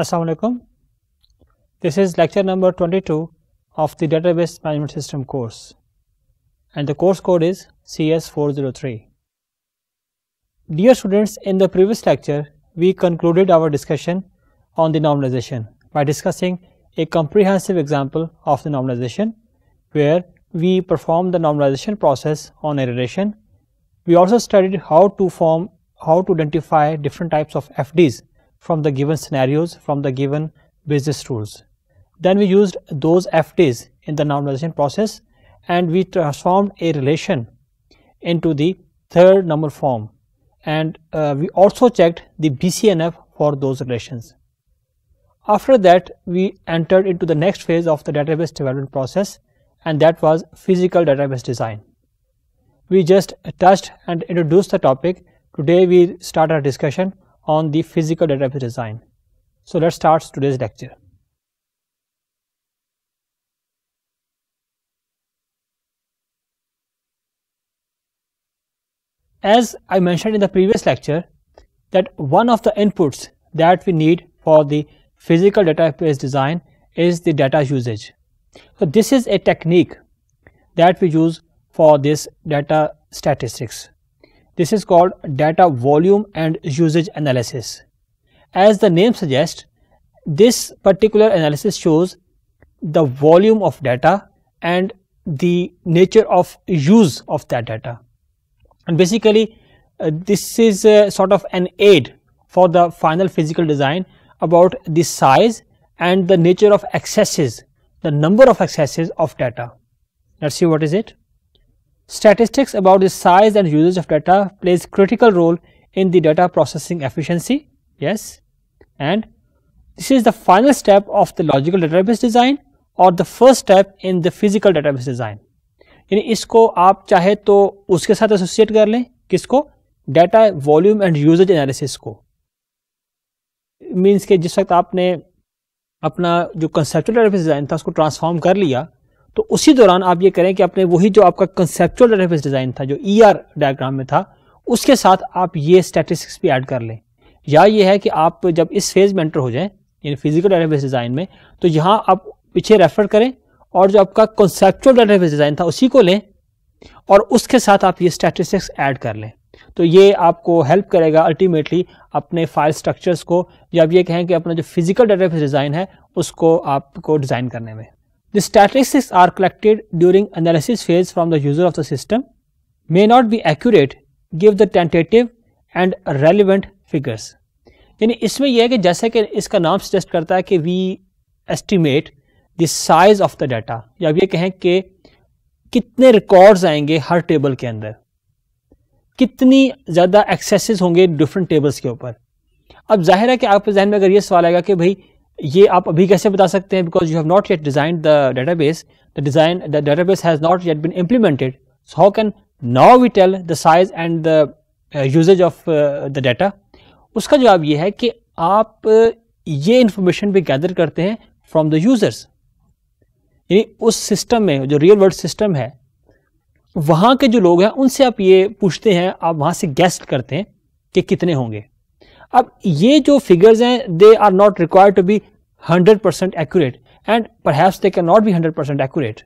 Assalamu alaikum. This is lecture number 22 of the database management system course and the course code is CS403. Dear students, in the previous lecture we concluded our discussion on the normalization by discussing a comprehensive example of the normalization where we perform the normalization process on a relation. We also studied how to form how to identify different types of FDs from the given scenarios, from the given business rules. Then we used those FDs in the normalization process and we transformed a relation into the third normal form and uh, we also checked the BCNF for those relations. After that, we entered into the next phase of the database development process and that was physical database design. We just touched and introduced the topic. Today we start our discussion on the physical database design. So let's start today's lecture. As I mentioned in the previous lecture that one of the inputs that we need for the physical database design is the data usage. So this is a technique that we use for this data statistics. This is called data volume and usage analysis. As the name suggests, this particular analysis shows the volume of data and the nature of use of that data. And basically, uh, this is sort of an aid for the final physical design about the size and the nature of accesses, the number of accesses of data. Let's see what is it. Statistics about the size and usage of data plays critical role in the data processing efficiency. Yes. And this is the final step of the logical database design or the first step in the physical database design yani isko aap chahe to uske sath associate kar le kisko data volume and usage analysis ko means ke jis waqt aapne apna jo conceptual database design tha usko transform kar liya तो उसी दौरान आप ये करें कि अपने वही जो आपका कंसेप्चुअल डेटाबेस डिज़ाइन था जो ई ER डायग्राम में था उसके साथ आप ये स्टैटिस्टिक्स भी ऐड कर लें या ये है कि आप जब इस फेज़ में एंटर हो जाएं यानी फिजिकल डेटाबेस डिज़ाइन में तो यहाँ आप पीछे रेफर करें और जो आपका कंसेप्चुअल डेटाबेस डिज़ाइन था उसी को लें और उसके साथ आप ये स्टैटिस्टिक्स ऐड कर लें तो ये आपको हेल्प करेगा अल्टीमेटली अपने फाइल स्ट्रक्चर्स को या आप ये कहें कि अपना जो फिजिकल डेटाफेस डिज़ाइन है उसको आपको डिज़ाइन करने में The statistics are collected during analysis phase from the user of the system may not be accurate give the tentative and relevant figures. यानी इसमें यह है कि जैसे कि इसका नाम सजेस्ट करता है कि we estimate the size of the data या ये कहें कि कितने रिकॉर्ड्स आएंगे हर टेबल के अंदर कितनी ज़्यादा एक्सेसिस होंगे डिफरेंट टेबल्स के ऊपर अब जाहिर है कि आपके जहन में अगर ये सवाल आएगा कि भाई ये आप अभी कैसे बता सकते हैं because you have not yet design the data base the design the data base has not yet been implemented so how can now we tell the size and the usages of the data उसका जवाब ये है कि आप uh, ये information भी gather करते हैं फ्रॉम द यूजर्स यानी उस सिस्टम में जो रियल वर्ल्ड सिस्टम है वहां के जो लोग हैं उनसे आप ये पूछते हैं आप वहां से गेस्ट करते हैं कि कितने होंगे अब ये जो फिगर्स हैं they are not required to be 100 percent accurate and पर they can not be 100 percent accurate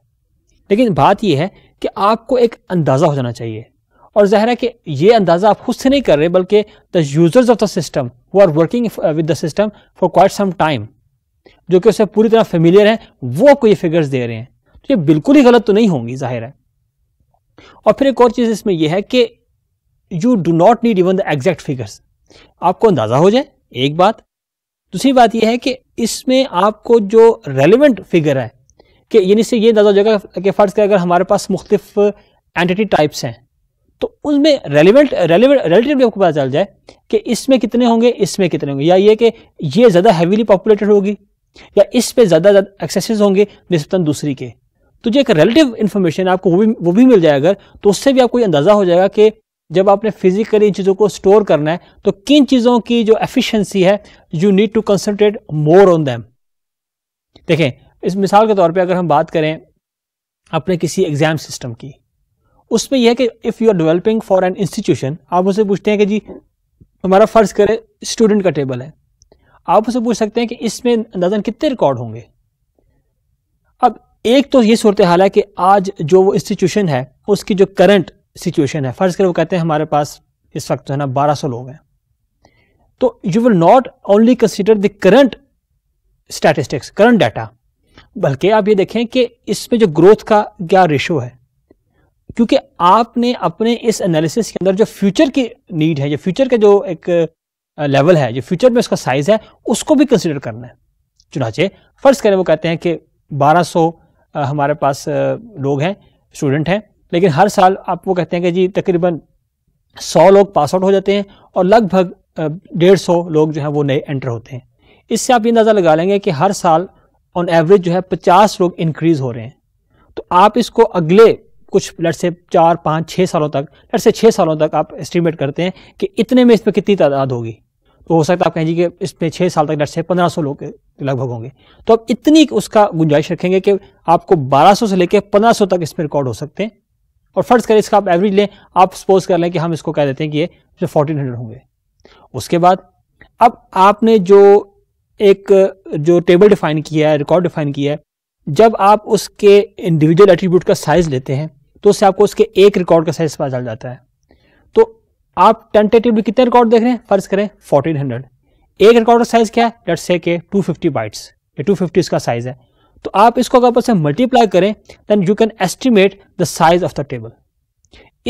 लेकिन बात यह है कि आपको एक अंदाज़ा हो जाना चाहिए और ज़ाहिर है कि ये अंदाज़ा आप खुद से नहीं कर रहे बल्कि the users of the system वो are working with the system for quite some time जो कि उसे पूरी तरह फेमिलियर है वो आपको ये फिगर्स दे रहे हैं तो ये बिल्कुल ही गलत तो नहीं होंगी ज़ाहिर है और फिर एक और चीज़ इसमें यह है कि you do not need even the exact figures आपको अंदाजा हो जाए एक बात दूसरी बात यह है कि इसमें आपको जो रेलिवेंट फिगर है कि यानी से ये अंदाजा हो जाएगा कि फ़र्ज़ कर अगर हमारे पास मुख्तफ एंटिटी टाइप्स हैं तो उनमें रेलिवेंट रेलिवेंट रिलेटिवली आपको पता चल जाए कि इसमें कितने होंगे इसमें कितने होंगे या ये कि ये ज़्यादा हैवीली पॉपुलेटेड होगी या इस पर ज़्यादा एक्सेस होंगे नस्बता दूसरी के तो जो एक रिलेटिव इन्फॉर्मेशन आपको वो भी वो भी मिल जाए अगर तो उससे भी आपको ये अंदाज़ा हो जाएगा कि जब आपने फिजिकली इन चीज़ों को स्टोर करना है तो किन चीज़ों की जो एफिशिएंसी है you need to concentrate more on them देखें इस मिसाल के तौर पे अगर हम बात करें अपने किसी एग्ज़ाम सिस्टम की उसमें यह है कि if you are developing for an institution आप उसे पूछते हैं कि जी हमारा फ़र्ज़ करें स्टूडेंट का टेबल है आप उसे पूछ सकते हैं कि इसमें अंदाजन कितने रिकॉर्ड होंगे अब एक तो ये सूरत हाल है कि आज जो वो इंस्टीट्यूशन है उसकी जो करंट सिचुएशन है फ़र्ज़ करें वो कहते हैं हमारे पास इस वक्त जो है ना बारह सौ लोग हैं तो you will not only consider the current statistics current data बल्कि आप ये देखें कि इसमें जो ग्रोथ का क्या रेशो है क्योंकि आपने अपने इस एनालिसिस के अंदर जो फ्यूचर की नीड है या फ्यूचर का जो एक लेवल है जो फ्यूचर में उसका साइज है उसको भी कंसिडर करना है चुनाचे फ़र्ज़ करें वो कहते हैं कि 1200 हमारे पास लोग हैं स्टूडेंट हैं लेकिन हर साल आप वो कहते हैं कि जी तकरीबन सौ लोग पास आउट हो जाते हैं और लगभग डेढ़ सौ लोग जो हैं वो नए एंटर होते हैं इससे आप ये अंदाज़ा लगा लेंगे कि हर साल ऑन एवरेज जो है पचास लोग इंक्रीज़ हो रहे हैं तो आप इसको अगले कुछ लट से चार पाँच छः सालों तक लट से छः सालों तक आप एस्टिमेट करते हैं कि इतने में इस पर कितनी तादाद होगी तो हो सकता है आप कहें जी कि इसमें छः साल तक लट से पंद्रह सौ लोग लगभग होंगे तो आप इतनी उसका गुंजाइश रखेंगे कि आपको बारह सौ से लेकर पंद्रह सौ तक इसमें रिकॉर्ड हो सकते हैं और फर्ज करें इसका आप एवरेज लें आप सपोज कर लें कि हम इसको कह देते हैं कि ये जो फोर्टीन हंड्रेड होंगे उसके बाद अब आपने जो एक जो टेबल डिफाइन किया है रिकॉर्ड डिफाइन किया है जब आप उसके इंडिविजुअल एट्रीब्यूट का साइज लेते हैं तो उससे आपको उसके एक रिकॉर्ड का साइज पता चल जाता है तो आप टेंटेटिवली कितने रिकॉर्ड देख रहे हैं फर्ज करें 1400 एक रिकॉर्ड का साइज क्या है लेट्स से के 250 बाइट्स ये 250 इसका साइज है तो आप इसको अगर मल्टीप्लाई करें then you can estimate the size of the table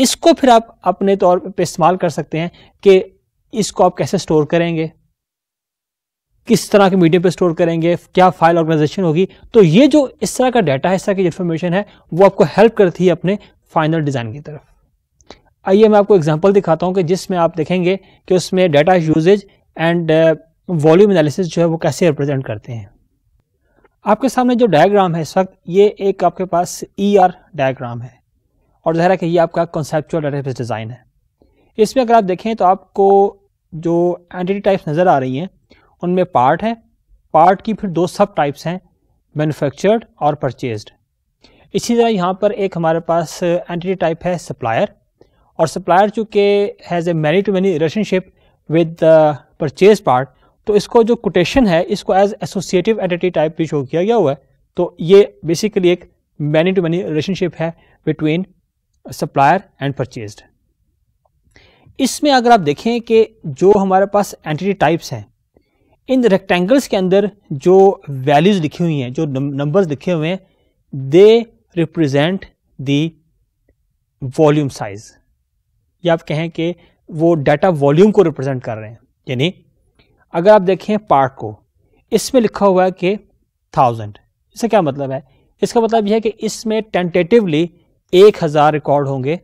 इसको फिर आप अपने तौर पर इस्तेमाल कर सकते हैं कि इसको आप कैसे स्टोर करेंगे किस तरह के मीडियम पे स्टोर करेंगे क्या फाइल ऑर्गेनाइजेशन होगी तो ये जो इस तरह का डाटा है इस तरह की इन्फॉर्मेशन है वो आपको हेल्प करती है अपने फाइनल डिज़ाइन की तरफ आइए मैं आपको एग्जांपल दिखाता हूँ कि जिसमें आप देखेंगे कि उसमें data usage and volume analysis जो है वो कैसे रिप्रेजेंट करते हैं आपके सामने जो डायग्राम है इस वक्त ये एक आपके पास ई आर डायग्राम है और जहरा कि ये आपका कॉन्सेप्चुअल डेटाबेस डिज़ाइन है इसमें अगर आप देखें तो आपको जो एंटिटी टाइप्स नज़र आ रही हैं उनमें पार्ट है पार्ट की फिर दो सब टाइप्स हैं मैनुफेक्चर्ड और परचेज्ड इसी तरह यहाँ पर एक हमारे पास एंटिटी टाइप है सप्लायर और सप्लायर चूँकि has a many to many relationship with the purchase part तो इसको जो कोटेशन है इसको एज एसोसिएटिव एंटिटी टाइप भी शो किया गया हुआ है तो ये बेसिकली एक मैनी टू मैनी रिलेशनशिप है बिटवीन सप्लायर एंड परचेज इसमें अगर आप देखें कि जो हमारे पास एंटिटी टाइप्स हैं इन रेक्टेंगल्स के अंदर जो वैल्यूज़ लिखी हुई हैं जो नंबर्स लिखे हुए हैं they represent the volume size या आप कहें कि वो डाटा वॉल्यूम को रिप्रेजेंट कर रहे हैं यानी अगर आप देखें पार्ट को इसमें लिखा हुआ है कि थाउजेंड इसका क्या मतलब है इसका मतलब यह है कि इसमें टेंटेटिवली एक हज़ार रिकॉर्ड होंगे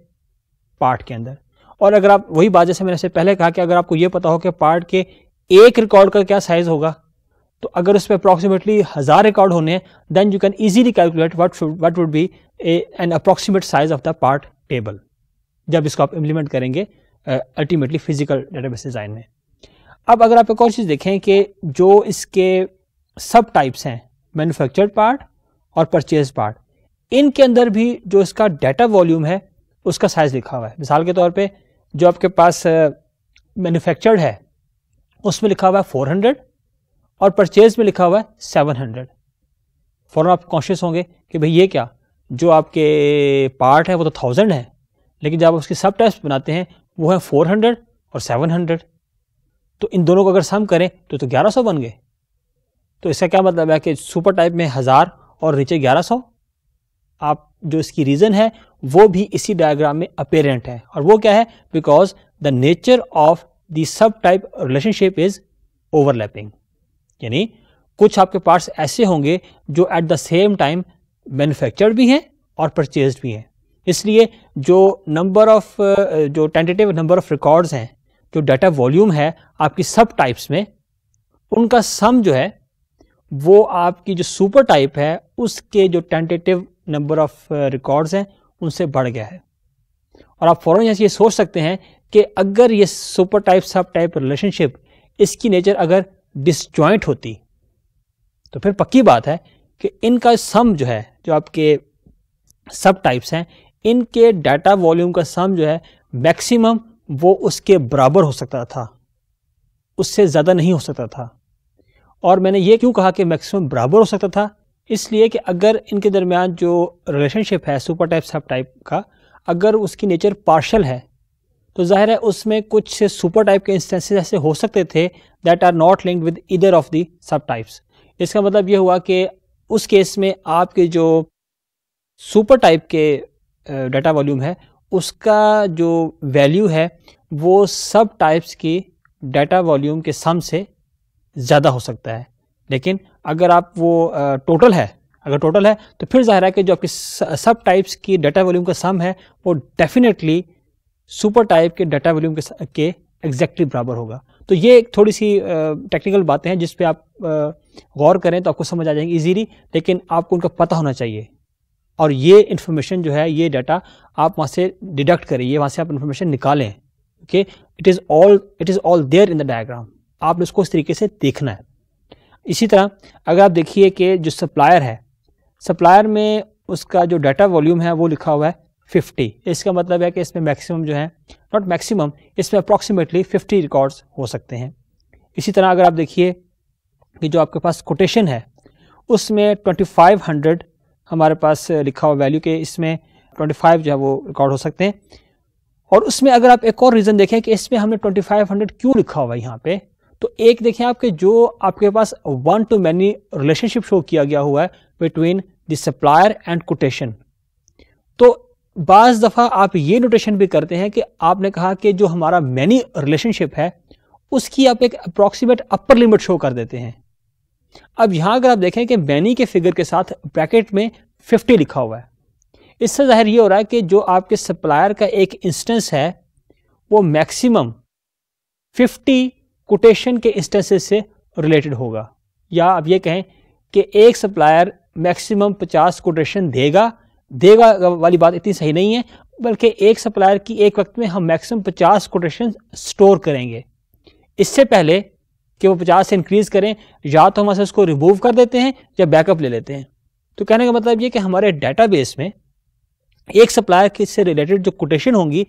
पार्ट के अंदर और अगर आप वही बात जैसे मैंने से पहले कहा कि अगर आपको यह पता हो कि पार्ट के एक रिकॉर्ड का क्या साइज़ होगा तो अगर उस पर अप्रॉक्सीमेटली हज़ार रिकॉर्ड होने हैं then you can easily calculate what should what would be an approximate size of the part table जब इसको आप इम्प्लीमेंट करेंगे अल्टीमेटली फिजिकल डेटाबेस डिज़ाइन में अब अगर आप एक और चीज़ देखें कि जो इसके सब टाइप्स हैं मैन्युफैक्चर्ड पार्ट और परचेज पार्ट इनके अंदर भी जो इसका डाटा वॉल्यूम है उसका साइज़ लिखा हुआ है मिसाल के तौर पे जो आपके पास मैन्युफैक्चर्ड है उसमें लिखा हुआ है फोर और परचेज में लिखा हुआ है सेवन हंड्रेड फ़ौरन आप कॉन्शियस होंगे कि भाई ये क्या जो आपके पार्ट है वो तो थाउजेंड है लेकिन जब आप उसकी सब टाइप्स बनाते हैं वो है फोर और सेवन तो इन दोनों को अगर सम करें तो तो 1100 बन गए तो इसका क्या मतलब है कि सुपर टाइप में हज़ार और नीचे 1100 आप जो इसकी रीज़न है वो भी इसी डायग्राम में अपेरेंट है और वो क्या है because the nature of the sub type relationship is overlapping यानी कुछ आपके पार्ट्स ऐसे होंगे जो at the same time manufactured भी हैं और परचेज भी हैं इसलिए जो नंबर ऑफ जो टेंटेटिव नंबर ऑफ रिकॉर्ड्स हैं जो डाटा वॉल्यूम है आपकी सब टाइप्स में उनका सम जो है वो आपकी जो सुपर टाइप है उसके जो टेंटेटिव नंबर ऑफ रिकॉर्ड्स हैं उनसे बढ़ गया है और आप फ़ौरन यहाँ से ये सोच सकते हैं कि अगर ये super type sub type relationship इसकी नेचर अगर डिसजॉइंट होती तो फिर पक्की बात है कि इनका सम जो है जो आपके सब टाइप्स हैं इनके डाटा वॉल्यूम का सम जो है मैक्सिमम वो उसके बराबर हो सकता था उससे ज़्यादा नहीं हो सकता था और मैंने ये क्यों कहा कि मैक्सिमम बराबर हो सकता था इसलिए कि अगर इनके दरमियान जो रिलेशनशिप है सुपर टाइप सब टाइप का अगर उसकी नेचर पार्शल है तो ज़ाहिर है उसमें कुछ से सुपर टाइप के इंस्टेंसेस ऐसे हो सकते थे that are not linked with either of the sub types इसका मतलब ये हुआ कि उस केस में आपके जो सुपर टाइप के डाटा वॉल्यूम है उसका जो वैल्यू है वो सब टाइप्स की डाटा वॉल्यूम के सम से ज़्यादा हो सकता है लेकिन अगर आप वो टोटल है अगर टोटल है तो फिर ज़ाहिर है कि जो आपकी सब टाइप्स की डाटा वॉल्यूम का सम है वो डेफिनेटली सुपर टाइप के डाटा वॉल्यूम के के एग्जैक्टली बराबर होगा तो ये एक थोड़ी सी टेक्निकल बातें हैं जिस पे आप गौर करें तो आपको समझ आ जाएंगे इजीली लेकिन आपको उनका पता होना चाहिए और ये इन्फॉर्मेशन जो है ये डाटा आप वहाँ से डिडक्ट करिए वहाँ से आप इन्फॉर्मेशन निकालें okay it is all it is all there in the diagram आपने उसको इस तरीके से देखना है इसी तरह अगर आप देखिए कि जो सप्लायर है सप्लायर में उसका जो डाटा वॉल्यूम है वो लिखा हुआ है 50 इसका मतलब है कि इसमें मैक्सिमम जो है नॉट मैक्सिमम इसमें अप्रॉक्सीमेटली 50 रिकॉर्ड्स हो सकते हैं इसी तरह अगर आप देखिए कि जो आपके पास कोटेशन है उसमें 2500 हमारे पास लिखा हुआ वैल्यू के इसमें 25 जो है वो रिकॉर्ड हो सकते हैं और उसमें अगर आप एक और रीज़न देखें कि इसमें हमने 2500 क्यों लिखा हुआ है यहाँ पे तो एक देखें आपके जो आपके पास one to many relationship show किया गया हुआ है between the supplier and quotation तो बाज़ दफ़ा आप ये नोटेशन भी करते हैं कि आपने कहा कि जो हमारा मैनी रिलेशनशिप है उसकी आप एक अप्रॉक्सीमेट अपर लिमिट शो कर देते हैं अब यहां अगर आप देखें कि बैनी के फिगर के साथ ब्रैकेट में 50 लिखा हुआ है इससे ज़ाहिर ये हो रहा है कि जो आपके सप्लायर का एक इंस्टेंस है वो मैक्सिमम 50 कोटेशन के इंस्टेंसेस से रिलेटेड होगा या आप ये कहें कि एक सप्लायर मैक्सिमम 50 कोटेशन देगा देगा वाली बात इतनी सही नहीं है बल्कि एक सप्लायर की एक वक्त में हम मैक्सिमम 50 कोटेशन स्टोर करेंगे इससे पहले कि वो पचास से इंक्रीज़ करें या तो हम ऐसे उसको रिमूव कर देते हैं या बैकअप ले लेते हैं तो कहने का मतलब ये कि हमारे डेटाबेस में एक सप्लायर से रिलेटेड जो कोटेशन होंगी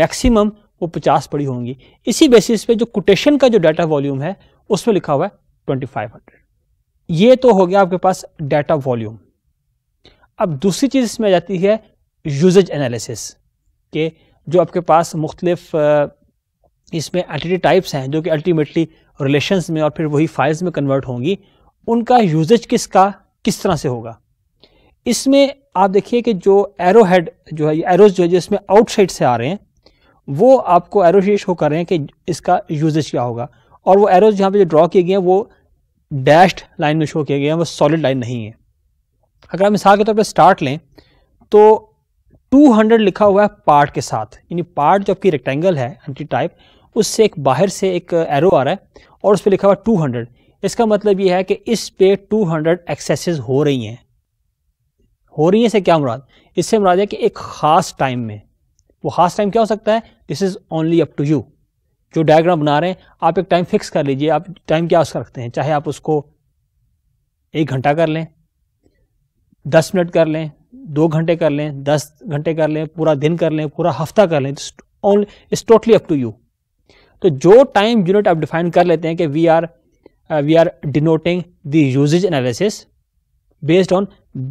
मैक्सिमम वो पचास पड़ी होंगी इसी बेसिस पे जो कोटेशन का जो डाटा वॉल्यूम है उसमें लिखा हुआ है ट्वेंटी फाइव हंड्रेड ये तो हो गया आपके पास डाटा वॉल्यूम अब दूसरी चीज़ इसमें आ जाती है यूजेज एनालिसिस के जो आपके पास मुख्तलिफ इसमें एंटिटी टाइप्स हैं जो कि अल्टीमेटली रिलेशंस में और फिर वही फाइल्स में कन्वर्ट होंगी उनका यूजेज किसका किस तरह से होगा इसमें आप देखिए कि जो एरो हेड जो है एरोज जो है जिसमें आउटसाइड से आ रहे हैं वो आपको एरो हो कर रहे हैं कि इसका यूजेज क्या होगा और वो एरोज यहाँ पे जो ड्रॉ किए गए हैं वो डैश्ड लाइन में शो किए गए हैं वो सॉलिड लाइन नहीं है अगर आप मिसाल के तौर तो पर स्टार्ट लें तो 200 लिखा हुआ है पार्ट के साथ यानी पार्ट जो आपकी रेक्टेंगल है एंटी टाइप उससे एक बाहर से एक एरो आ रहा है और उस पर लिखा हुआ टू हंड्रेड इसका मतलब यह है कि इस पे टू हंड्रेड एक्सेसेस हो रही हैं हो रही हैं से क्या मुराद इससे मुराद है कि एक ख़ास टाइम में वो खास टाइम क्या हो सकता है this is only up to you जो डायग्राम बना रहे हैं आप एक टाइम फिक्स कर लीजिए आप टाइम क्या उसका रखते हैं चाहे आप उसको एक घंटा कर लें दस मिनट कर लें दो घंटे कर लें दस घंटे कर लें पूरा दिन कर लें पूरा हफ्ता कर लें only it's totally up to you तो जो टाइम यूनिट आप डिफाइन कर लेते हैं कि we are we are denoting the usage analysis based on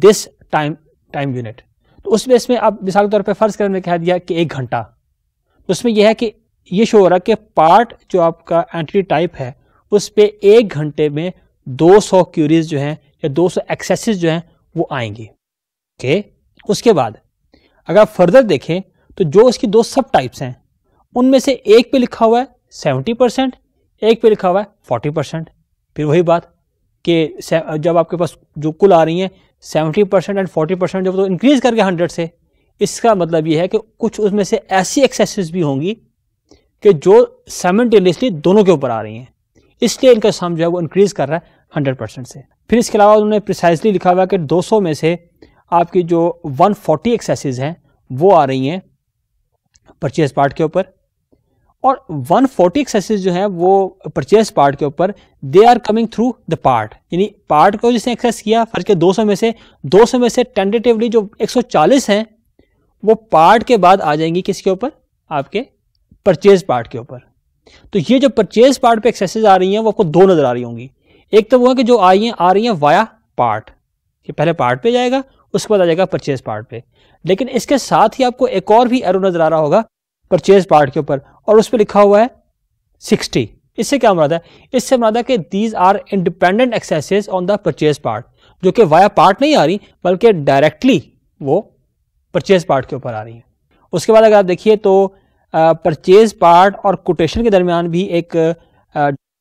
this time time unit तो उसमें में आप मिसाल के तौर पर फ़र्ज़ करने कह दिया कि एक घंटा तो उसमें यह है कि ये शो हो रहा है कि पार्ट जो आपका एंट्री टाइप है उस पर एक घंटे में 200 क्यूरीज जो हैं या 200 सौ एक्सेसिस जो हैं वो आएंगे ओके उसके बाद अगर आप फर्दर देखें तो जो उसकी दो सब टाइप्स हैं उनमें से एक पे लिखा हुआ है सेवेंटी परसेंट एक पे लिखा हुआ है फोर्टी परसेंट फिर वही बात कि जब आपके पास जो कुल आ रही हैं seventy percent and forty percent जब तो इंक्रीज़ करके हंड्रेड से इसका मतलब ये है कि कुछ उसमें से ऐसी एक्सेस भी होंगी कि जो सेमेंटेनियसली दोनों के ऊपर आ रही हैं इसलिए इनका सम जो है वो इंक्रीज़ कर रहा है हंड्रेड परसेंट से फिर इसके अलावा उन्होंने प्रिसाइसली लिखा हुआ है कि दो सौ में से आपकी जो वन फोर्टी एक्सेस हैं वो आ रही हैं परचेज पार्ट के ऊपर और 140 फोर्टी एक्सेसेस जो है वो परचेज पार्ट के ऊपर they are coming through the part यानी पार्ट को जिसने एक्सेस किया फर्ज के 200 में से 200 में से टेंटेटिवली जो 140 हैं वो पार्ट के बाद आ जाएंगी किसके ऊपर आपके परचेज पार्ट के ऊपर तो ये जो परचेज पार्ट पे एक्सेसेज आ रही हैं वो आपको दो नज़र आ रही होंगी एक तो वो है कि जो आई हैं आ रही हैं वाया पार्ट ये पहले पार्ट पे जाएगा उसके बाद आ जाएगा परचेज पार्ट पे लेकिन इसके साथ ही आपको एक और भी एरो नज़र आ रहा होगा परचेज पार्ट के ऊपर और उस पर लिखा हुआ है सिक्सटी इससे क्या मुराद है इससे मुराद है कि these are independent accesses on the purchase part जो कि वाया पार्ट नहीं आ रही बल्कि डायरेक्टली वो परचेज पार्ट के ऊपर आ रही है उसके बाद अगर आप देखिए तो परचेज पार्ट और कोटेशन के दरमियान भी एक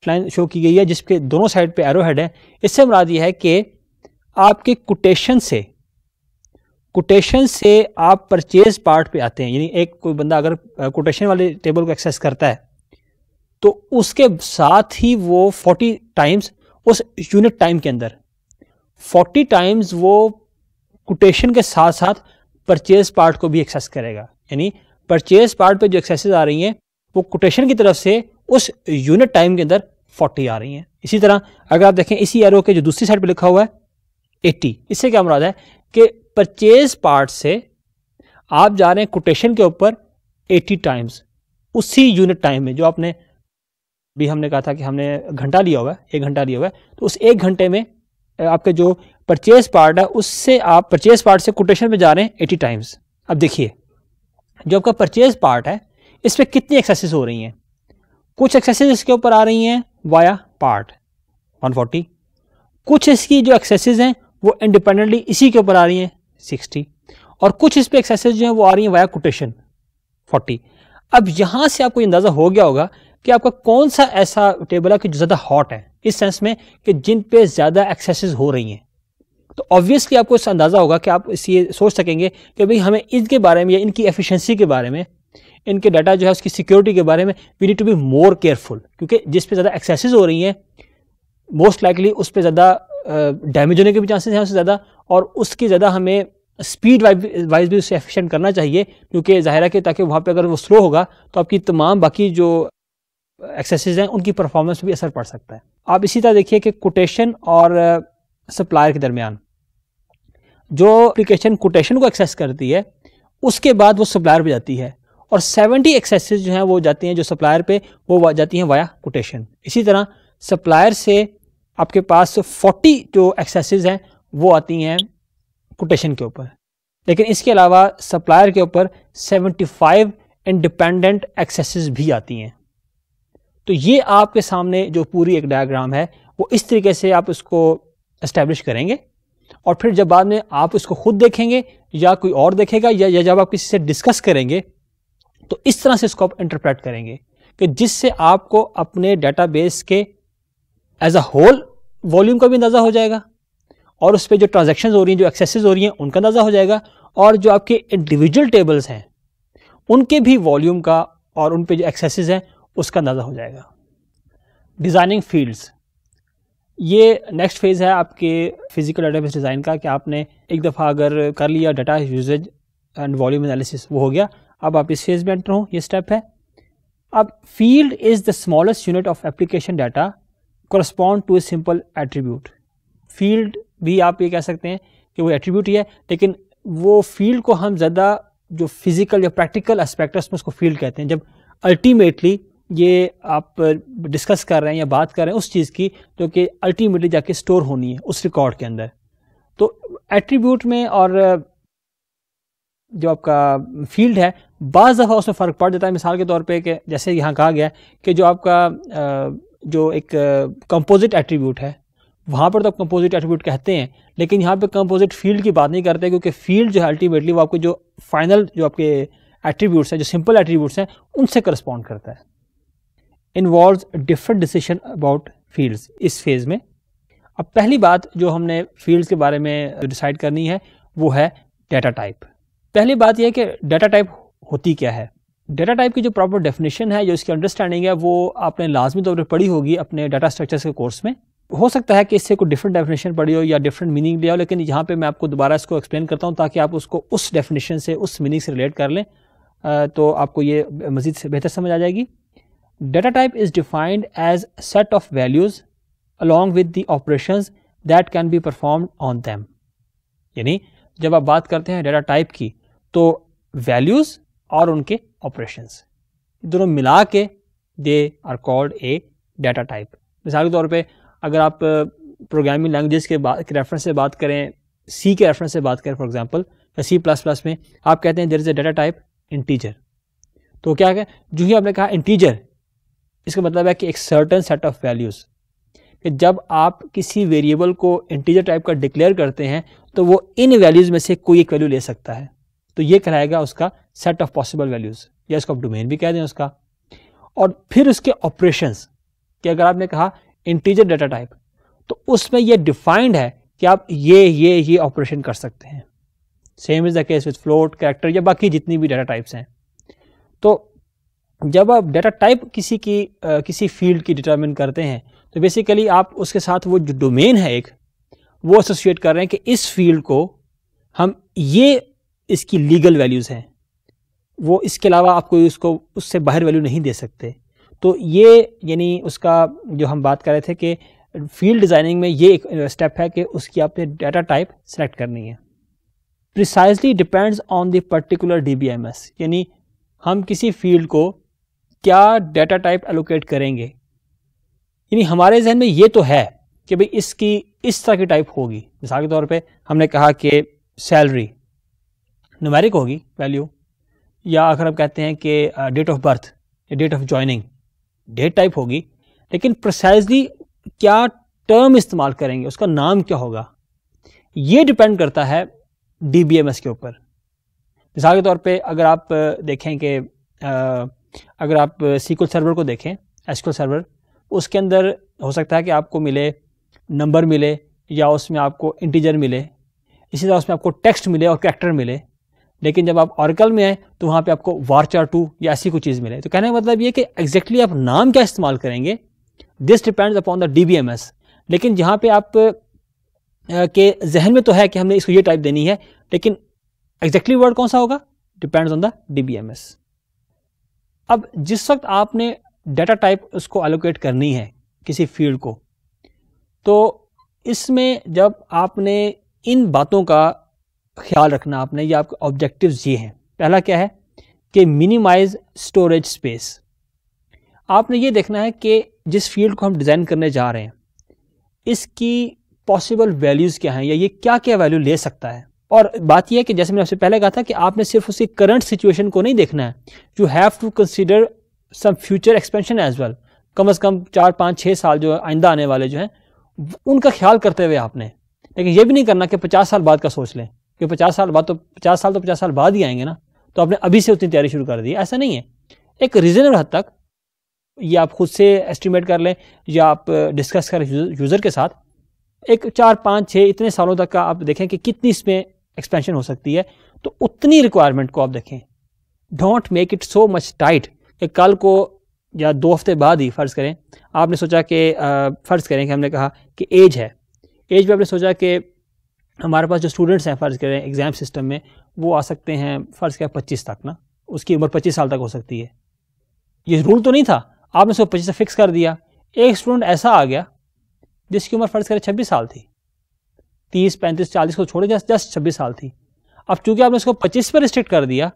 लाइन शो की गई है जिसके दोनों साइड पे एरो हेड है इससे मुराद ये है कि आपके कोटेशन से कोटेशन से आप परचेज पार्ट पे आते हैं यानी एक कोई बंदा अगर कोटेशन वाले टेबल को एक्सेस करता है तो उसके साथ ही वो 40 टाइम्स उस यूनिट टाइम के अंदर 40 टाइम्स वो कोटेशन के साथ साथ परचेज पार्ट को भी एक्सेस करेगा यानी परचेज पार्ट पे जो एक्सेसेस आ रही हैं वो कोटेशन की तरफ से उस यूनिट टाइम के अंदर 40 आ रही हैं इसी तरह अगर आप देखें इसी एरो के जो दूसरी साइड पे लिखा हुआ है 80 इससे क्या मुराद है कि परचेज पार्ट से आप जा रहे हैं कोटेशन के ऊपर 80 टाइम्स उसी यूनिट टाइम में जो आपने भी हमने कहा था कि हमने घंटा लिया हुआ है एक घंटा लिया हुआ है तो उस एक घंटे में आपके जो परचेज पार्ट है उससे आप परचेज पार्ट से कोटेशन में जा रहे हैं एटी टाइम्स अब देखिए जो आपका परचेज पार्ट है इस पर कितनी एक्सेसिस हो रही हैं कुछ एक्सेसिस इसके ऊपर आ रही हैं वाया पार्ट 140 कुछ इसकी जो एक्सेसिस हैं वो इंडिपेंडेंटली इसी के ऊपर आ रही हैं सिक्सटी और कुछ इस पर एक्सरसाइज जो है वो आ रही है वाया कोटेशन फोर्टी अब यहां से आपको अंदाज़ा हो गया होगा कि आपका कौन सा ऐसा टेबल है कि जो ज़्यादा हॉट है इस सेंस में कि जिन पे ज़्यादा एक्सेसेस हो रही हैं तो ऑब्वियसली आपको इस अंदाज़ा होगा कि आप इसे सोच सकेंगे कि भाई हमें इसके बारे में या इनकी एफिशिएंसी के बारे में इनके डाटा जो है उसकी सिक्योरिटी के बारे में we need to be more careful क्योंकि जिस पे ज़्यादा एक्सेसेस हो रही हैं मोस्ट लाइकली उस पर ज़्यादा डैमेज होने के भी चांसेस हैं उससे ज़्यादा और उसकी ज़्यादा हमें स्पीड वाइज भी उसे एफिशिएंट करना चाहिए क्योंकि ज़ाहिर है कि ताकि वहाँ पे अगर वो स्लो होगा तो आपकी तमाम बाकी जो एक्सरसाइज हैं उनकी परफॉर्मेंस पर भी असर पड़ सकता है आप इसी तरह देखिए कि कोटेशन और सप्लायर के दरमियान जो अप्लीकेशन कोटेशन को एक्सेस करती है उसके बाद वो सप्लायर पर जाती है और 70 एक्सेसेस जो हैं वो जाती हैं जो सप्लायर पे वो जाती हैं वाया कोटेशन इसी तरह सप्लायर से आपके पास 40 जो एक्सेसेस हैं वो आती हैं कोटेशन के ऊपर लेकिन इसके अलावा सप्लायर के ऊपर 75 इंडिपेंडेंट एक्सेसेस भी आती हैं तो ये आपके सामने जो पूरी एक डायग्राम है वो इस तरीके से आप उसको इस्टेब्लिश करेंगे और फिर जब बाद में आप उसको खुद देखेंगे या कोई और देखेगा या, या जब आप किसी से डिस्कस करेंगे तो इस तरह से इसको आप इंटरप्रेट करेंगे कि जिससे आपको अपने डेटाबेस के एज अ होल वॉल्यूम का भी अंदाज़ा हो जाएगा और उस पर जो ट्रांजेक्शन हो रही हैं जो एक्सेस हो रही हैं उनका अंदाज़ा हो जाएगा और जो आपके इंडिविजुअल टेबल्स हैं उनके भी वॉल्यूम का और उन पर जो एक्सेस हैं उसका अंदाज़ा हो जाएगा डिज़ाइनिंग फील्ड्स ये नेक्स्ट फेज़ है आपके फिजिकल डेटाबेस डिज़ाइन का कि आपने एक दफ़ा अगर कर लिया data usage and volume analysis वो हो गया अब आप इस फेज़ में एंटर हो ये स्टेप है अब field is the smallest unit of application data correspond to a simple attribute field भी आप ये कह सकते हैं कि वो एट्रीब्यूट ही है लेकिन वो फील्ड को हम ज़्यादा जो फिजिकल या प्रैक्टिकल एस्पेक्ट है उसमें उसको फील्ड कहते हैं जब अल्टीमेटली ये आप डिस्कस कर रहे हैं या बात कर रहे हैं उस चीज़ की जो कि अल्टीमेटली जाके स्टोर होनी है उस रिकॉर्ड के अंदर तो एट्रीब्यूट में और जो आपका फील्ड है बाज़ दफ़ा उसमें फ़र्क पड़ जाता है मिसाल के तौर पे कि जैसे यहाँ कहा गया कि जो आपका जो एक कंपोजिट एट्रीब्यूट है वहाँ पर तो आप कंपोजिट एट्रीब्यूट कहते हैं लेकिन यहाँ पे कंपोजिट फील्ड की बात नहीं करते क्योंकि फील्ड जो है अल्टीमेटली वो आपके जो फाइनल जो आपके एट्रीब्यूट्स हैं जो सिंपल एट्रीब्यूट्स हैं उनसे करस्पॉन्ड करता है involve different decision about fields इस फेज़ में अब पहली बात जो हमने फील्ड्स के बारे में डिसाइड करनी है वो है डाटा टाइप पहली बात यह कि डाटा टाइप होती क्या है डेटा टाइप की जो प्रॉपर डेफिनेशन है जो इसकी अंडरस्टैंडिंग है वो आपने लाजमी तौर पर पढ़ी होगी अपने डाटा स्ट्रक्चर्स के कोर्स में हो सकता है कि इससे कोई डिफरेंट डेफिनेशन पढ़ी हो या डिफरेंट मीनिंग लिया हो लेकिन यहाँ पे मैं आपको दोबारा इसको एक्सप्लेन करता हूँ ताकि आप उसको उस डेफिनेशन से उस मीनिंग से रिलेट कर लें तो आपको ये मज़ीद से बेहतर समझ आ जाएगी data type is defined as set of values along with the operation that can be perform on them यानी जब आप बात करते हैं डेटा टाइप की तो वैल्यूज़ और उनके ऑपरेशन दोनों मिला के they are called a data type मिसाल के तौर पे अगर आप प्रोग्रामिंग लैंग्वेज के रेफरेंस से बात करें सी के रेफरेंस से बात करें फॉर एग्जांपल या सी प्लस प्लस में आप कहते हैं there is a data type integer तो क्या है जो ही आपने कहा इंटीजर इसका मतलब है कि एक सर्टन सेट ऑफ वैल्यूज़ कि जब आप किसी वेरिएबल को इंटीजर टाइप का डिक्लेयर करते हैं तो वो इन वैल्यूज़ में से कोई एक वैल्यू ले सकता है तो ये कहलाएगा उसका सेट ऑफ पॉसिबल वैल्यूज या इसको आप डोमेन भी कह दें उसका और फिर उसके ऑपरेशन कि अगर आपने कहा इंटीजर डेटा टाइप तो उसमें यह डिफाइंड है कि आप ये ये ये ऑपरेशन कर सकते हैं same is the case with float character या बाकी जितनी भी डाटा टाइप्स हैं तो जब आप डाटा टाइप किसी की आ, किसी फील्ड की डिटर्मिन करते हैं तो बेसिकली आप उसके साथ वो जो डोमेन है एक वो एसोसिएट कर रहे हैं कि इस फील्ड को हम ये इसकी लीगल वैल्यूज़ हैं वो इसके अलावा आपको उसको उससे बाहर वैल्यू नहीं दे सकते तो ये यानी उसका जो हम बात कर रहे थे कि फील्ड डिज़ाइनिंग में ये एक स्टेप है कि उसकी आपने डाटा टाइप सेलेक्ट करनी है precisely depends on the particular S यानी हम किसी फील्ड को क्या डाटा टाइप एलोकेट करेंगे यानी हमारे जहन में ये तो है कि भाई इसकी इस तरह की टाइप होगी मिसाल के तौर पे हमने कहा कि सैलरी नुमेरिक होगी वैल्यू या अगर आप कहते हैं कि डेट ऑफ बर्थ या date of joining date type होगी लेकिन प्रोसाइजली क्या टर्म इस्तेमाल करेंगे उसका नाम क्या होगा ये डिपेंड करता है डी बी एम एस के ऊपर मिसाल के तौर पर अगर आप देखें कि अगर आप सीक्वल सर्वर को देखें एसक्यूएल सर्वर उसके अंदर हो सकता है कि आपको मिले नंबर मिले या उसमें आपको इंटीजर मिले इसी तरह उसमें आपको टेक्स्ट मिले और कैरेक्टर मिले लेकिन जब आप ऑर्कल में आए तो वहां पे आपको वार्चर टू या ऐसी कोई चीज़ मिले तो कहने का मतलब ये कि एग्जैक्टली आप नाम क्या इस्तेमाल करेंगे this depends upon the D लेकिन जहां पे आप के जहन में तो है कि हमने इसको ये टाइप देनी है लेकिन एग्जैक्टली वर्ड कौन सा होगा डिपेंड्स ऑन द डी अब जिस वक्त आपने डेटा टाइप उसको एलोकेट करनी है किसी फील्ड को तो इसमें जब आपने इन बातों का ख्याल रखना आपने ये आपके ऑब्जेक्टिव ये हैं पहला क्या है कि मिनिमाइज स्टोरेज स्पेस आपने ये देखना है कि जिस फील्ड को हम डिज़ाइन करने जा रहे हैं इसकी पॉसिबल वैल्यूज़ क्या हैं या ये क्या क्या वैल्यू ले सकता है और बात यह है कि जैसे मैंने आपसे पहले कहा था कि आपने सिर्फ उसी करंट सिचुएशन को नहीं देखना है you have to consider some future expansion as well कम अज़ कम चार पाँच छः साल जो आइंदा आने वाले जो हैं उनका ख्याल करते हुए आपने लेकिन यह भी नहीं करना कि पचास साल बाद का सोच लें कि पचास साल बाद तो पचास साल तो पचास साल बाद ही आएंगे ना तो आपने अभी से उतनी तैयारी शुरू कर दी ऐसा नहीं है एक रीज़नेबल हद तक ये आप खुद से एस्टिमेट कर लें या आप डिस्कस करें यूज़र के साथ एक चार पाँच छः इतने सालों तक का आप देखें कि कितनी इसमें एक्सपेंशन हो सकती है तो उतनी रिक्वायरमेंट को आप देखें don't make it so much tight कि कल को या दो हफ्ते बाद ही फ़र्ज़ करें आपने सोचा कि फ़र्ज़ करें कि हमने कहा कि एज है एज में आपने सोचा कि हमारे पास जो स्टूडेंट्स हैं फ़र्ज़ करें एग्ज़ाम सिस्टम में वो आ सकते हैं फ़र्ज़ क्या पच्चीस तक ना उसकी उम्र पच्चीस साल तक हो सकती है ये रूल तो नहीं था आपने उसको पच्चीस तक फिक्स कर दिया एक स्टूडेंट ऐसा आ गया जिसकी उम्र फ़र्ज़ करें छब्बीस साल थी तीस पैंतीस चालीस को छोड़े जस्ट जस्ट छब्बीस साल थी अब चूंकि आपने उसको पच्चीस पर रिस्ट्रिक्ट कर दिया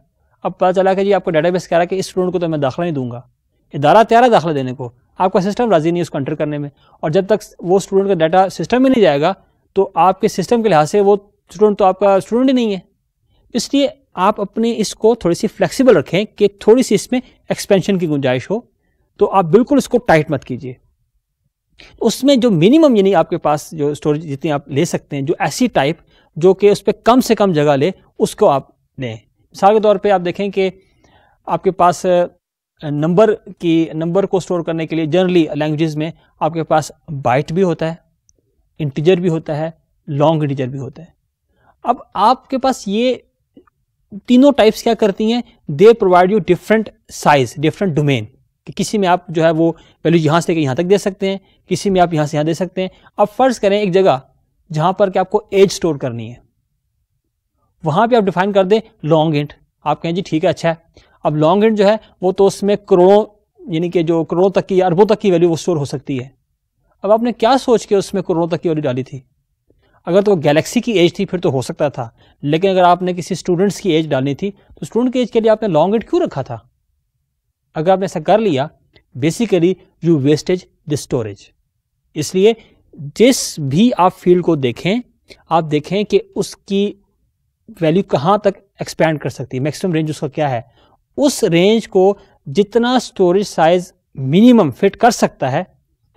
अब पता चला कि जी आपको डाटा बेस कह रहा है कि इस स्टूडेंट को तो मैं दाखिला नहीं दूंगा इदारा तैयार है दाखिला देने को आपका सिस्टम राज़ी नहीं है उसको एंटर करने में और जब तक वो स्टूडेंट का डाटा सिस्टम में नहीं जाएगा तो आपके सिस्टम के लिहाज से वो स्टूडेंट तो आपका स्टूडेंट ही नहीं है इसलिए आप अपने इसको थोड़ी सी फ्लेक्सिबल रखें कि थोड़ी सी इसमें एक्सपेंशन की गुंजाइश हो तो आप बिल्कुल इसको टाइट मत कीजिए उसमें जो मिनिमम यानी आपके पास जो स्टोरेज जितनी आप ले सकते हैं जो ऐसी टाइप जो कि उस पर कम से कम जगह ले उसको आप लें मिसाल के तौर पर आप देखें कि आपके पास नंबर की नंबर को स्टोर करने के लिए जनरली लैंग्वेज में आपके पास बाइट भी होता है इंटीजर भी होता है लॉन्ग इंटीजर भी होता है अब आपके पास ये तीनों टाइप्स क्या करती हैं they provide you different size different domain कि किसी में आप जो है वो वैल्यू यहाँ से यहाँ तक दे सकते हैं किसी में आप यहाँ से यहाँ दे सकते हैं अब फ़र्ज़ करें एक जगह जहाँ पर कि आपको एज स्टोर करनी है वहाँ पर आप डिफाइन कर दें लॉन्ग इंट आप कहें जी ठीक है अच्छा है अब लॉन्ग इंट जो है वो तो उसमें करोड़ों यानी कि जो करोड़ों तक की अरबों तक की वैल्यू वो स्टोर हो सकती है अब आपने क्या सोच के उसमें करोड़ों तक की वैल्यू डाली थी अगर तो गैलेक्सी की एज थी फिर तो हो सकता था लेकिन अगर आपने किसी स्टूडेंट्स की एज डालनी थी तो स्टूडेंट की एज के लिए आपने लॉन्ग एड क्यों रखा था अगर आपने ऐसा कर लिया basically you wastage the storage इसलिए जिस भी आप फील्ड को देखें आप देखें कि उसकी वैल्यू कहाँ तक एक्सपैंड कर सकती है मैक्सिमम रेंज उसका क्या है उस रेंज को जितना स्टोरेज साइज मिनिमम फिट कर सकता है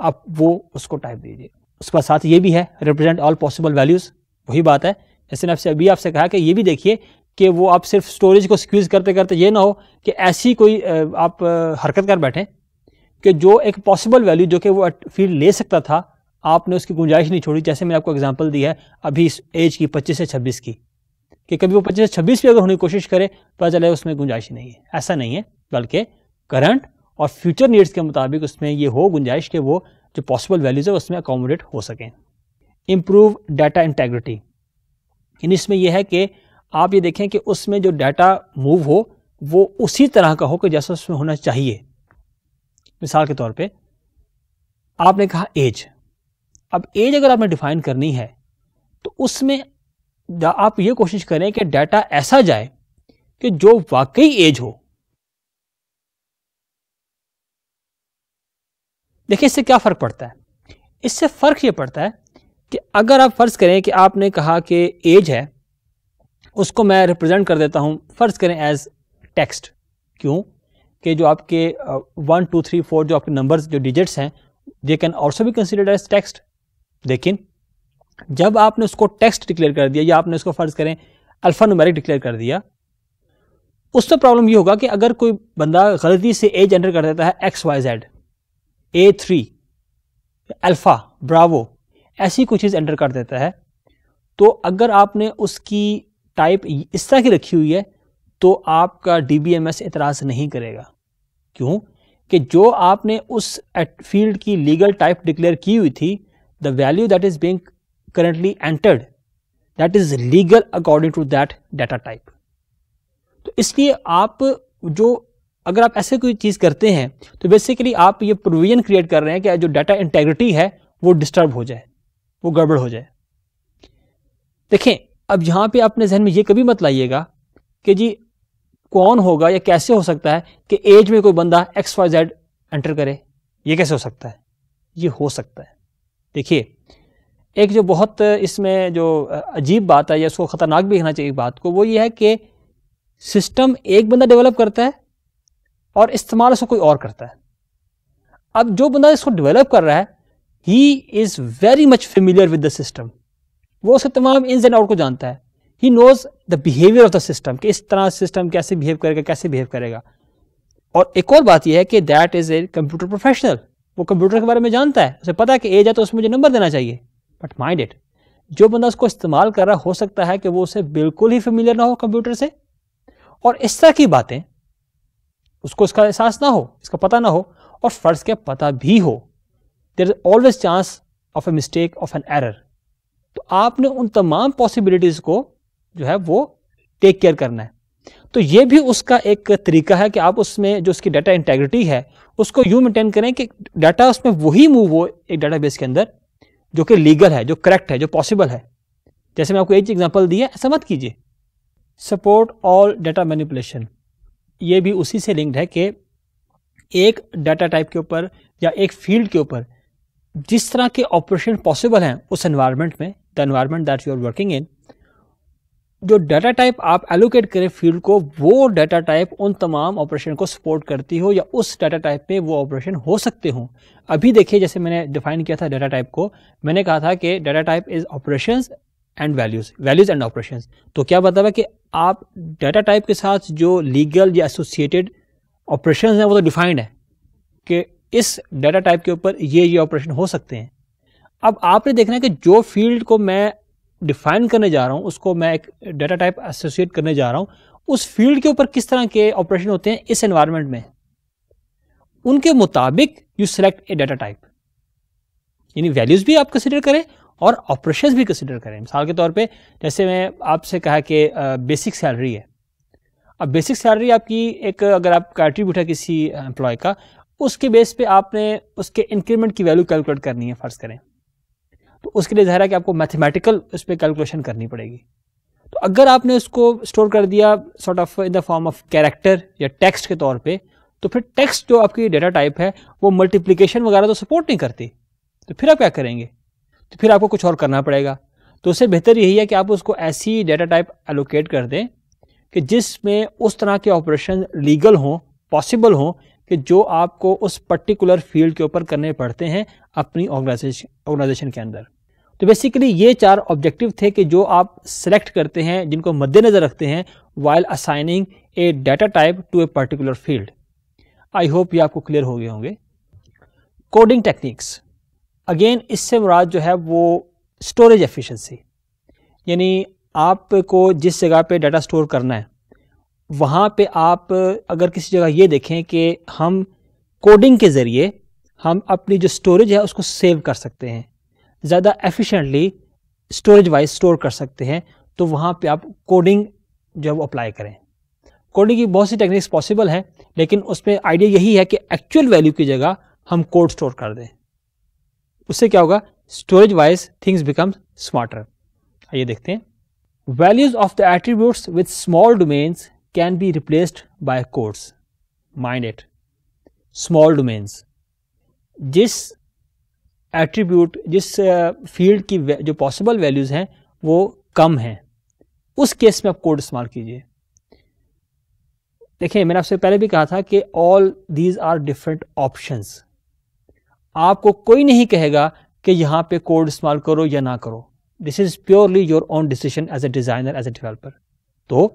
आप वो उसको टाइप दीजिए उसके साथ ये भी है रिप्रेजेंट ऑल पॉसिबल वैल्यूज़ वही बात है जैसे आपसे अभी आपसे कहा कि ये भी देखिए कि वो आप सिर्फ स्टोरेज को स्क्यूज करते करते ये ना हो कि ऐसी कोई आप हरकत कर बैठें कि जो एक पॉसिबल वैल्यू जो कि वो फील्ड ले सकता था आपने उसकी गुंजाइश नहीं छोड़ी जैसे मैंने आपको एग्जांपल दी है अभी इस एज की 25 से 26 की कि कभी वो 25 से 26 भी अगर होने की कोशिश करे पता चले उसमें गुंजाइश नहीं है ऐसा नहीं है बल्कि करंट और फ्यूचर नीड्स के मुताबिक उसमें ये हो गुंजाइश कि वो जो पॉसिबल वैल्यूज़ है उसमें अकोमोडेट हो सकें इम्प्रूव डाटा इंटेग्रिटी इन इसमें यह है कि आप ये देखें कि उसमें जो डाटा मूव हो वो उसी तरह का हो कि जैसा उसमें होना चाहिए मिसाल के तौर पे आपने कहा एज अब एज अगर आपने डिफाइन करनी है तो उसमें आप ये कोशिश करें कि डाटा ऐसा जाए कि जो वाकई एज हो देखिए इससे क्या फ़र्क पड़ता है इससे फ़र्क ये पड़ता है कि अगर आप फ़र्ज़ करें कि आपने कहा कि एज है उसको मैं रिप्रेजेंट कर देता हूँ फ़र्ज़ करें एज टेक्स्ट क्यों कि जो आपके वन टू थ्री फोर जो आपके नंबर्स जो डिजिट्स हैं दे कैन ऑल्सो भी कंसिडर्ड एज टेक्स्ट लेकिन जब आपने उसको टेक्स्ट डिक्लेयर कर दिया या आपने उसको फ़र्ज़ करें अल्फ़ा नुमेरिक डिक्लेयर कर दिया उससे तो प्रॉब्लम ये होगा कि अगर कोई बंदा गलती से एज एंटर कर देता है X Y Z A three alpha bravo ऐसी कोई चीज़ एंटर कर देता है तो अगर आपने उसकी टाइप इस तरह की रखी हुई है तो आपका डी बी एम एस इतराज़ नहीं करेगा क्यों कि जो आपने उस फील्ड की लीगल टाइप डिक्लेयर की हुई थी the value that is being currently entered that is legal according to that data type तो इसलिए आप जो अगर आप ऐसे कोई चीज़ करते हैं तो बेसिकली आप ये प्रोविजन क्रिएट कर रहे हैं कि जो डाटा इंटेग्रिटी है वो डिस्टर्ब हो जाए वो गड़बड़ हो जाए देखें अब यहाँ पे अपने जहन में ये कभी मत लाइएगा कि जी कौन होगा या कैसे हो सकता है कि एज में कोई बंदा एक्स वाई जेड एंटर करे ये कैसे हो सकता है ये हो सकता है देखिए एक जो बहुत इसमें जो अजीब बात है या उसको ख़तरनाक भी कहना चाहिए बात को वो ये है कि सिस्टम एक बंदा डेवलप करता है और इस्तेमाल इसको कोई और करता है अब जो बंदा इसको डेवलप कर रहा है he is very much familiar with the system वो उसके तमाम इन्स एंड आउट को जानता है he knows the behaviour of the system कि इस तरह सिस्टम कैसे बिहेव करेगा कैसे बिहेव करेगा और एक और बात यह है कि that is a computer professional वो कंप्यूटर के बारे में जानता है उसे पता है कि एज है तो उसमें मुझे नंबर देना चाहिए बट माइंड इट जो बंदा उसको इस्तेमाल कर रहा हो सकता है कि वो उसे बिल्कुल ही फेमिलियर ना हो कंप्यूटर से और इस तरह की बातें उसको इसका एहसास ना हो इसका पता ना हो और फ़र्ज का पता भी हो there is always chance of a mistake of an error तो आपने उन तमाम पॉसिबिलिटीज़ को जो है वो टेक केयर करना है तो ये भी उसका एक तरीका है कि आप उसमें जो उसकी डाटा इंटेग्रिटी है उसको यू मेंटेन करें कि डाटा उसमें वही मूव हो एक डाटा के अंदर जो कि लीगल है जो करेक्ट है जो पॉसिबल है जैसे मैं आपको एक एग्जाम्पल दिया ऐसा मत कीजिए सपोर्ट ऑल डाटा मैनिपुलेशन ये भी उसी से लिंक्ड है कि एक डाटा टाइप के ऊपर या एक फील्ड के ऊपर जिस तरह के ऑपरेशन पॉसिबल हैं उस एनवायरमेंट में the environment that you are working in जो डाटा टाइप आप एलोकेट करें फील्ड को वो डाटा टाइप उन तमाम ऑपरेशन को सपोर्ट करती हो या उस डाटा टाइप में वो ऑपरेशन हो सकते हो अभी देखिए जैसे मैंने डिफाइन किया था डाटा टाइप को मैंने कहा था कि data type is operation and values values and operation तो क्या मतलब है कि आप डाटा टाइप के साथ जो लीगल या एसोसिएटेड ऑपरेशन हैं वो तो डिफाइंड है कि इस डाटा टाइप के ऊपर ये ये ऑपरेशन हो सकते हैं अब आपने देखना है कि जो फील्ड को मैं डिफाइन करने जा रहा हूँ उसको मैं एक डाटा टाइप एसोसिएट करने जा रहा हूँ उस फील्ड के ऊपर किस तरह के ऑपरेशन होते हैं इस एनवायरमेंट में उनके मुताबिक you select a data type यानी वैल्यूज भी आप कंसिडर करें और ऑपरेशन भी कंसिडर करें मिसाल के तौर पर जैसे मैं आपसे कहा कि बेसिक सैलरी है अब बेसिक सैलरी आपकी एक अगर आप कंट्रीब्यूट है किसी एम्प्लॉय का उसके बेस पे आपने उसके इंक्रीमेंट की वैल्यू कैलकुलेट करनी है फ़र्ज़ करें तो उसके लिए ज़ाहिर है कि आपको मैथमेटिकल उस पर कैलकुलेशन करनी पड़ेगी तो अगर आपने उसको स्टोर कर दिया sort of in the form of character या टेक्स्ट के तौर पे तो फिर टेक्स्ट जो आपकी डेटा टाइप है वो मल्टीप्लीकेशन वगैरह तो सपोर्ट नहीं करती तो फिर आप क्या करेंगे तो फिर आपको कुछ और करना पड़ेगा तो उससे बेहतर यही है कि आप उसको ऐसी डेटा टाइप एलोकेट कर दें कि जिसमें उस तरह के ऑपरेशन लीगल हों पॉसिबल हों कि जो आपको उस पर्टिकुलर फील्ड के ऊपर करने पड़ते हैं अपनी ऑर्गेनाइजेशन ऑर्गेनाइजेशन के अंदर तो बेसिकली ये चार ऑब्जेक्टिव थे कि जो आप सेलेक्ट करते हैं जिनको मद्देनजर रखते हैं while assigning a data type to a particular field I hope ये आपको क्लियर हो गए होंगे कोडिंग टेक्निक्स अगेन इससे मुराद जो है वो स्टोरेज एफिशिएंसी यानी आपको जिस जगह पे डाटा स्टोर करना है वहाँ पे आप अगर किसी जगह ये देखें कि हम कोडिंग के ज़रिए हम अपनी जो स्टोरेज है उसको सेव कर सकते हैं ज़्यादा एफिशिएंटली स्टोरेज वाइज स्टोर कर सकते हैं तो वहाँ पे आप कोडिंग जो है वो अप्लाई करें कोडिंग की बहुत सी टेक्निक्स पॉसिबल हैं लेकिन उसमें आइडिया यही है कि एक्चुअल वैल्यू की जगह हम कोड स्टोर कर दें उससे क्या होगा storage wise things become smarter आइए देखते हैं values of the attributes with small domains can be replaced by codes mind it small domains जिस एट्रीब्यूट जिस फील्ड uh, की जो पॉसिबल वैल्यूज़ हैं वो कम हैं उस केस में आप कोड इस्तेमाल कीजिए देखिए मैंने आपसे पहले भी कहा था कि all these are different options आपको कोई नहीं कहेगा कि यहां पे कोड इस्तेमाल करो या ना करो this is purely your own decision as a designer as a developer तो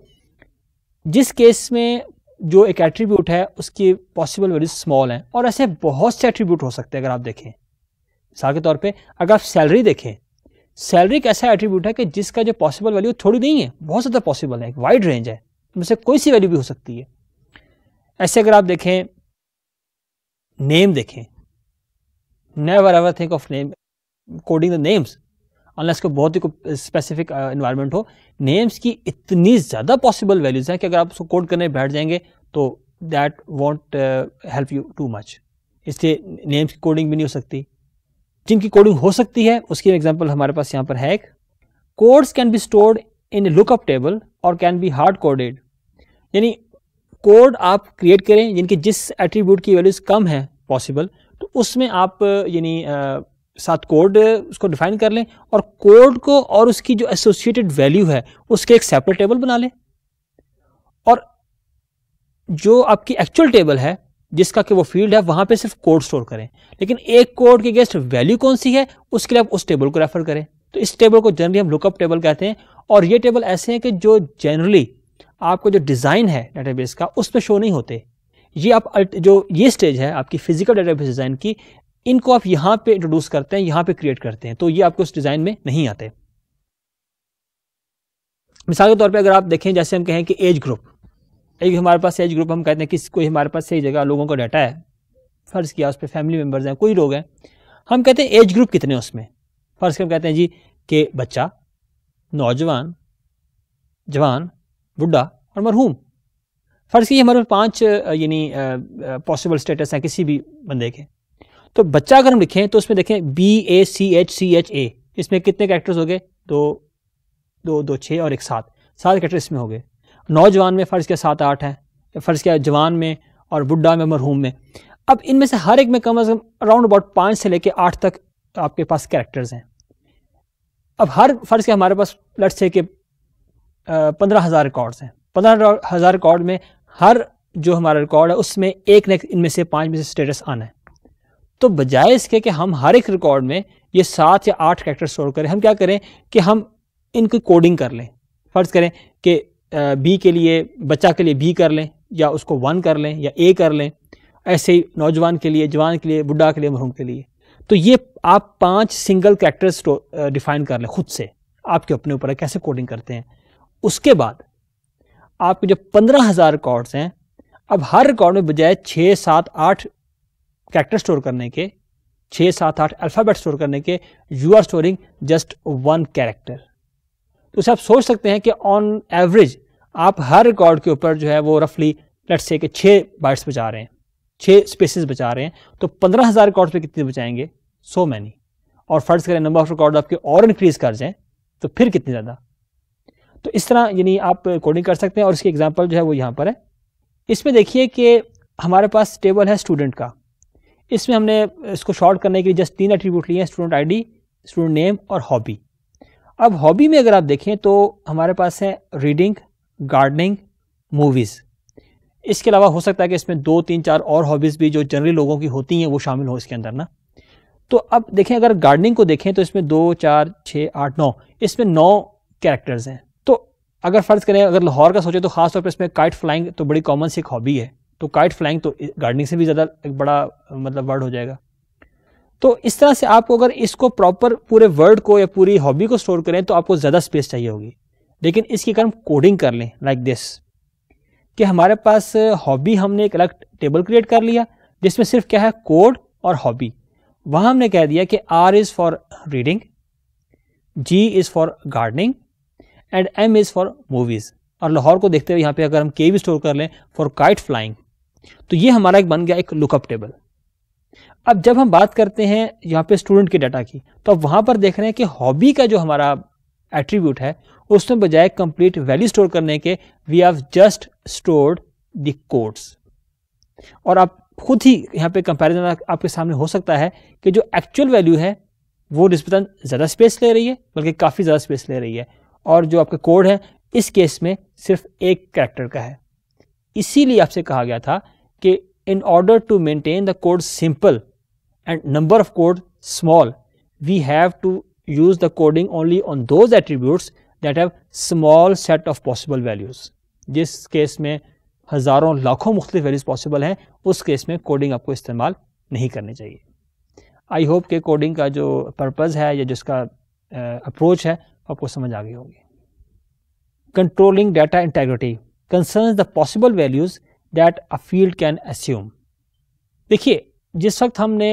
जिस केस में जो एक एट्रीब्यूट है उसकी पॉसिबल वेरी स्मॉल है और ऐसे बहुत से एट्रीब्यूट हो सकते हैं अगर आप देखें मिसाल के तौर पे अगर आप सैलरी देखें सैलरी एक ऐसा एट्रीब्यूट है कि जिसका जो पॉसिबल वैल्यू थोड़ी नहीं है बहुत ज़्यादा पॉसिबल है एक वाइड रेंज है उनसे कोई सी वैल्यू भी हो सकती है ऐसे अगर आप देखें नेम देखें never ever think of name coding the names unless को बहुत ही स्पेसिफिक इन्वायरमेंट uh, हो नेम्स की इतनी ज़्यादा पॉसिबल वैल्यूज़ हैं कि अगर आप उसको कोड करने बैठ जाएंगे तो that won't help you too much इसलिए नेम्स की कोडिंग भी नहीं हो सकती जिनकी कोडिंग हो सकती है उसकी एग्जाम्पल हमारे पास यहाँ पर है एक codes can be stored in lookup table और कैन बी हार्ड कोडेड यानी कोड आप क्रिएट करें जिनके जिस एट्रीब्यूट की वैल्यूज़ कम है पॉसिबल उसमें आप यानी साथ कोड उसको डिफाइन कर लें और कोड को और उसकी जो एसोसिएटेड वैल्यू है उसके एक सेपरेट टेबल बना लें और जो आपकी एक्चुअल टेबल है जिसका कि वो फील्ड है वहां पे सिर्फ कोड स्टोर करें लेकिन एक कोड के गेस्ट वैल्यू कौन सी है उसके लिए आप उस टेबल को रेफर करें तो इस टेबल को जनरली हम लुकअप टेबल कहते हैं और ये टेबल ऐसे हैं कि जो जनरली आपको जो डिज़ाइन है डेटाबेस का उस पर शो नहीं होते ये आप जो ये स्टेज है आपकी फिजिकल डेटाबेस डिज़ाइन की इनको आप यहाँ पे इंट्रोड्यूस करते हैं यहाँ पे क्रिएट करते हैं तो ये आपको इस डिज़ाइन में नहीं आते मिसाल के तौर पे अगर आप देखें जैसे हम कहें कि एज ग्रुप एक हमारे पास एज ग्रुप हम कहते हैं किसी कोई हमारे पास सही जगह लोगों का डाटा है फ़र्ज़ किया उस पर फैमिली मेम्बर्स हैं कोई लोग हैं हम कहते हैं एज ग्रुप कितने उसमें फ़र्ज़ हम कहते हैं जी के बच्चा नौजवान जवान बुढ़ा और मरहूम फ़र्ज़ की हमारे पाँच यानी पॉसिबल स्टेटस हैं किसी भी बंदे के तो बच्चा अगर हम लिखें तो उसमें देखें B A C H C H A इसमें कितने कैरेक्टर्स हो गए दो दो दो छः और एक सात सात कैरेक्टर इसमें हो गए नौजवान में फ़र्ज़ क्या सात आठ हैं फ़र्ज़ क्या जवान में और बुढ़ा में मरहूम में अब इनमें से हर एक में कम अज़ कम अराउंड अबाउट पाँच से लेकर आठ तक आपके पास कैरेक्टर्स हैं अब हर फ़र्ज़ के हमारे पास लट से के पंद्रह हज़ार रिकॉर्ड्स हैं पंद्रह हज़ार रिकॉर्ड में हर जो हमारा रिकॉर्ड है उसमें एक न इनमें से पाँच में से स्टेटस आना है तो बजाय इसके कि हम हर एक रिकॉर्ड में ये सात या आठ कैरेक्टर स्टोर करें हम क्या करें कि हम इनकी कोडिंग कर लें फ़र्ज़ करें कि बी के लिए बच्चा के लिए बी कर लें या उसको वन कर लें या ए कर लें ऐसे ही नौजवान के लिए जवान के लिए बुढ़ा के लिए मरहूम के लिए तो ये आप पांच सिंगल कैरेक्टर्स डिफाइन कर लें खुद से आपके अपने ऊपर है कैसे कोडिंग करते हैं उसके बाद आपके जो पंद्रह हज़ार रिकॉर्ड्स हैं अब हर रिकॉर्ड में बजाय छः सात आठ कैरेक्टर स्टोर करने के छः सात आठ अल्फ़ाबेट स्टोर करने के you are storing just one character तो उसे आप सोच सकते हैं कि ऑन एवरेज आप हर रिकॉर्ड के ऊपर जो है वो रफली लट से के छः बाइट्स बचा रहे हैं छः स्पेसिस बचा रहे हैं तो पंद्रह हज़ार रिकॉर्ड्स पर कितने बचाएंगे सो मैनी और फर्ज करें नंबर ऑफ रिकॉर्ड आपके और इंक्रीज़ कर जाए तो फिर कितने ज़्यादा तो इस तरह यानी आप कोडिंग कर सकते हैं और इसकी एग्जाम्पल जो है वो यहाँ पर है इसमें देखिए कि हमारे पास टेबल है स्टूडेंट का इसमें हमने इसको शॉर्ट करने के लिए जस्ट तीन एट्रीब्यूट लिए हैं स्टूडेंट आईडी, स्टूडेंट नेम और हॉबी अब हॉबी में अगर आप देखें तो हमारे पास है रीडिंग गार्डनिंग मूवीज़ इसके अलावा हो सकता है कि इसमें दो तीन चार और हॉबीज़ भी जो जनरली लोगों की होती हैं वो शामिल हो इसके अंदर ना तो अब देखें अगर गार्डनिंग को देखें तो इसमें दो चार छः आठ नौ इसमें नौ कैरेक्टर्स हैं अगर फ़र्ज़ करें अगर लाहौर का सोचे तो खासतौर पर इसमें काइट फ्लाइंग तो बड़ी कॉमन सी एक हॉबी है तो काइट फ्लाइंग तो गार्डनिंग से भी ज़्यादा एक बड़ा मतलब वर्ड हो जाएगा तो इस तरह से आपको अगर इसको प्रॉपर पूरे वर्ड को या पूरी हॉबी को स्टोर करें तो आपको ज़्यादा स्पेस चाहिए होगी लेकिन इसकी अगर हम कोडिंग कर लें लाइक दिस कि हमारे पास हॉबी हमने एक अलग टेबल क्रिएट कर लिया जिसमें सिर्फ क्या है कोड और हॉबी वहाँ हमने कह दिया कि R is for reading G is for gardening and M is for movies और लाहौर को देखते हुए यहाँ पे अगर हम के भी स्टोर कर लें फॉर काइट फ्लाइंग तो ये हमारा एक बन गया एक लुकअप टेबल अब जब हम बात करते हैं यहाँ पे स्टूडेंट के डाटा की तो अब वहाँ पर देख रहे हैं कि हॉबी का जो हमारा एट्रीब्यूट है उसमें बजाय कंप्लीट वैल्यू स्टोर करने के we have just stored the codes और आप खुद ही यहाँ पे कंपैरिजन आपके सामने हो सकता है कि जो एक्चुअल वैल्यू है वो रिस्पतन ज़्यादा स्पेस ले रही है बल्कि काफ़ी ज़्यादा स्पेस ले रही है और जो आपका कोड है इस केस में सिर्फ एक कैरेक्टर का है इसीलिए आपसे कहा गया था कि in order to maintain the code simple and number of code small we have to use the coding only on those attributes that have small set of possible values जिस केस में हज़ारों लाखों मुख्तलिफ वैल्यूज़ पॉसिबल हैं उस case में coding आपको इस्तेमाल नहीं करनी चाहिए आई होप के कोडिंग का जो पर्पज़ है या जिसका अप्रोच है आपको समझ आ गई होगी controlling data integrity concern the possible values that a field can assume देखिए जिस वक्त हमने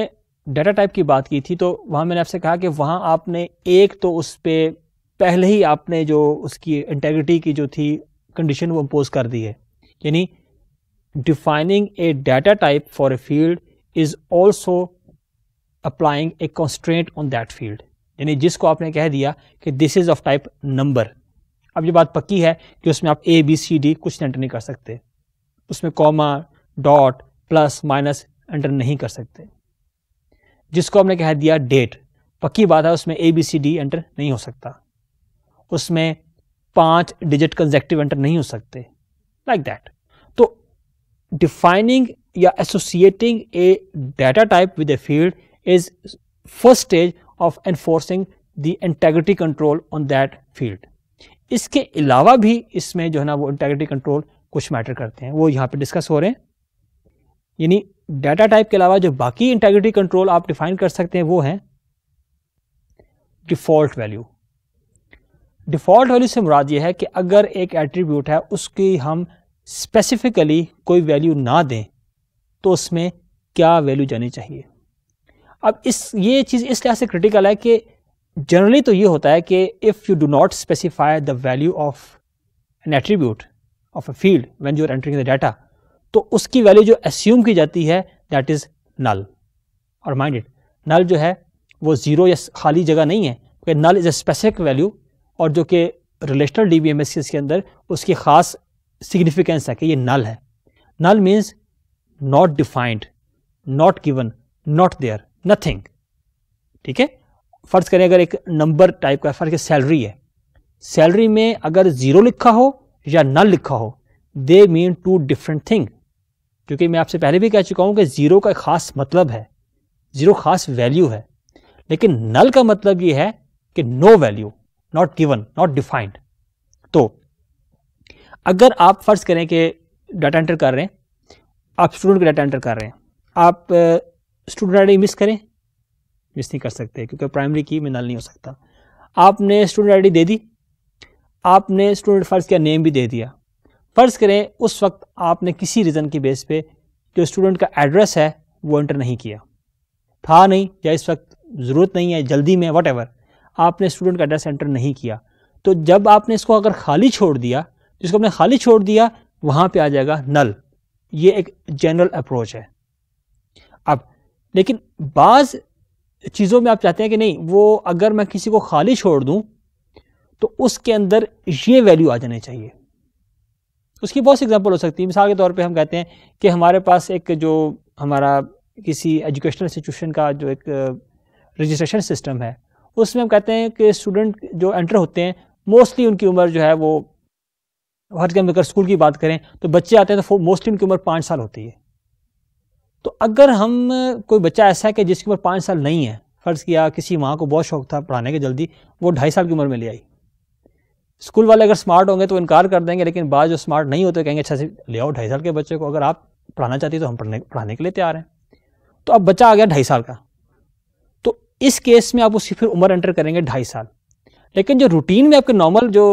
डाटा टाइप की बात की थी तो वहाँ मैंने आपसे कहा कि वहाँ आपने एक तो उस पर पहले ही आपने जो उसकी इंटेग्रिटी की जो थी कंडीशन वो इम्पोज कर दी है यानी defining a data type for a field is also applying a constraint on that field यानी जिसको आपने कह दिया कि this is of type number अब ये बात पक्की है कि उसमें आप ए बी सी डी कुछ एंटर नहीं कर सकते उसमें comma dot plus minus enter नहीं कर सकते जिसको आपने कह दिया डेट पक्की बात है उसमें A B C D enter नहीं हो सकता उसमें पांच डिजिट कंजेक्टिव एंटर नहीं हो सकते लाइक like दैट तो डिफाइनिंग या associating a data type with a field is first stage of enforcing the integrity control on that field इसके अलावा भी इसमें जो है ना वो इंटेग्रिटी कंट्रोल कुछ मैटर करते हैं वो यहां पे डिस्कस हो रहे हैं यानी डाटा टाइप के अलावा जो बाकी इंटेग्रिटी कंट्रोल आप डिफाइन कर सकते हैं वो है डिफ़ॉल्ट वैल्यू डिफ़ॉल्ट वैल्यू से मुराद ये है कि अगर एक एट्रीब्यूट है उसकी हम स्पेसिफिकली कोई वैल्यू ना दें तो उसमें क्या वैल्यू जानी चाहिए अब इस ये चीज़ इस लिहाज से क्रिटिकल है कि जनरली तो ये होता है कि if you do not specify the value of an attribute of a field when you are the data तो उसकी वैल्यू जो एस्यूम की जाती है दैट इज़ नल और माइंड इट नल जो है वो ज़ीरो या खाली जगह नहीं है क्योंकि null is a specific value और जो कि relational D B M S के अंदर उसकी ख़ास सिग्निफिकेंस है कि ये नल है null means not defined not given not there nothing ठीक है फ़र्ज़ करें अगर एक नंबर टाइप का फ़र्ज़ सैलरी है सैलरी में अगर ज़ीरो लिखा हो या नल लिखा हो they mean two different thing क्योंकि मैं आपसे पहले भी कह चुका हूं कि ज़ीरो का ख़ास मतलब है ज़ीरो ख़ास वैल्यू है लेकिन नल का मतलब यह है कि no value not given not defined तो अगर आप फ़र्ज़ करें कि डाटा एंटर कर रहे हैं आप स्टूडेंट का डाटा एंटर कर रहे हैं आप स्टूडेंट आई मिस करें मिस नहीं कर सकते क्योंकि प्राइमरी की में नल नहीं हो सकता आपने स्टूडेंट आई दे दी आपने स्टूडेंट फ़र्ज़ का नेम भी दे दिया फ़र्ज़ करें उस वक्त आपने किसी रीज़न के बेस पे जो स्टूडेंट का एड्रेस है वो एंटर नहीं किया था नहीं या इस वक्त ज़रूरत नहीं है जल्दी में वट आपने स्टूडेंट का एड्रेस एंटर नहीं किया तो जब आपने इसको अगर खाली छोड़ दिया जिसको आपने खाली छोड़ दिया वहाँ पे आ जाएगा नल ये एक जनरल अप्रोच है अब लेकिन बाज़ चीज़ों में आप चाहते हैं कि नहीं वो अगर मैं किसी को खाली छोड़ दूँ तो उसके अंदर ये वैल्यू आ जानी चाहिए उसकी बहुत सी एग्जांपल हो सकती है मिसाल के तौर पे हम कहते हैं कि हमारे पास एक जो हमारा किसी एजुकेशनल इंस्टीट्यूशन का जो एक रजिस्ट्रेशन सिस्टम है उसमें हम कहते हैं कि स्टूडेंट जो एंटर होते हैं मोस्टली उनकी उम्र जो है वो हर के अगर स्कूल की बात करें तो बच्चे आते हैं तो मोस्टली उनकी उम्र पाँच साल होती है तो अगर हम कोई बच्चा ऐसा है कि जिसकी उम्र पाँच साल नहीं है फ़र्ज़ किया किसी माँ को बहुत शौक था पढ़ाने के जल्दी वो ढाई साल की उम्र में ले आई स्कूल वाले अगर स्मार्ट होंगे तो इनकार कर देंगे लेकिन बाद जो स्मार्ट नहीं होते कहेंगे अच्छा से ले आओ ढाई साल के बच्चे को अगर आप पढ़ाना चाहती तो हम पढ़ने पढ़ाने के लिए तैयार हैं तो अब बच्चा आ गया ढाई साल का तो इस केस में आप उसकी फिर उम्र एंटर करेंगे ढाई साल लेकिन जो रूटीन में आपके नॉर्मल जो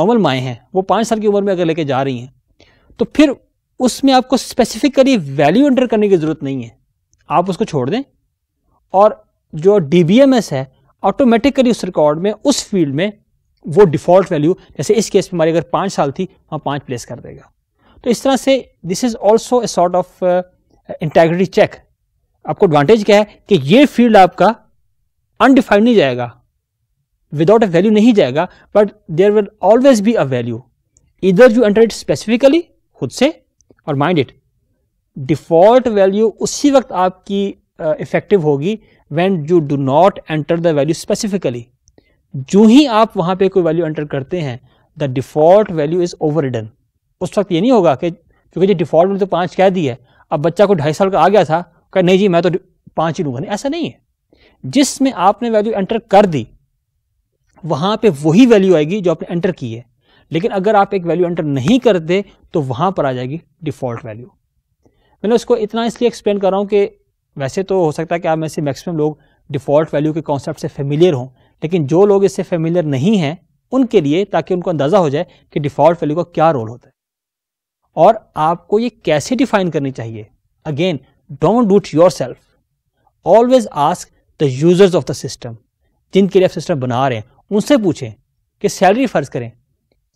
नॉर्मल माएँ हैं वो पाँच साल की उम्र में अगर लेके जा रही हैं तो फिर उसमें आपको स्पेसिफिकली वैल्यू एंटर करने की ज़रूरत नहीं है आप उसको छोड़ दें और जो डी है ऑटोमेटिकली उस रिकॉर्ड में उस फील्ड में वो डिफ़ॉल्ट वैल्यू जैसे इस केस में हमारी अगर पाँच साल थी वहाँ पाँच प्लेस कर देगा तो इस तरह से this is also a sort of integrity check आपको एडवांटेज क्या है कि ये फील्ड आपका अनडिफाइंड नहीं जाएगा विदाउट ए वैल्यू नहीं जाएगा but there will always be a value इधर यू एंटर इट स्पेसिफिकली खुद से और माइंड इट डिफॉल्ट वैल्यू उसी वक्त आपकी इफेक्टिव uh, होगी when you do not enter the value specifically जो ही आप वहां पे कोई वैल्यू एंटर करते हैं the default value is overridden उस वक्त ये नहीं होगा कि क्योंकि जो डिफ़ॉल्ट वैल्यू तो पांच कह दी है अब बच्चा को ढाई साल का आ गया था कह नहीं जी मैं तो पांच ही लूंगा नहीं ऐसा नहीं है जिसमें आपने वैल्यू एंटर कर दी वहां पे वही वैल्यू आएगी जो आपने एंटर की है लेकिन अगर आप एक वैल्यू एंटर नहीं करते तो वहां पर आ जाएगी डिफ़ॉल्ट वैल्यू मैंने उसको इतना इसलिए एक्सप्लेन कर रहा हूं कि वैसे तो हो सकता है कि आप में से मैक्सिमम लोग डिफ़ॉल्ट वैल्यू के कॉन्सेप्ट से फेमिलियर हों लेकिन जो लोग इससे फेमिलियर नहीं हैं उनके लिए ताकि उनको अंदाज़ा हो जाए कि डिफ़ॉल्ट वैल्यू का क्या रोल होता है और आपको ये कैसे डिफाइन करनी चाहिए again don't doubt yourself always ask the users of the system जिनके लिए आप सिस्टम बना रहे हैं उनसे पूछें कि सैलरी फ़र्ज करें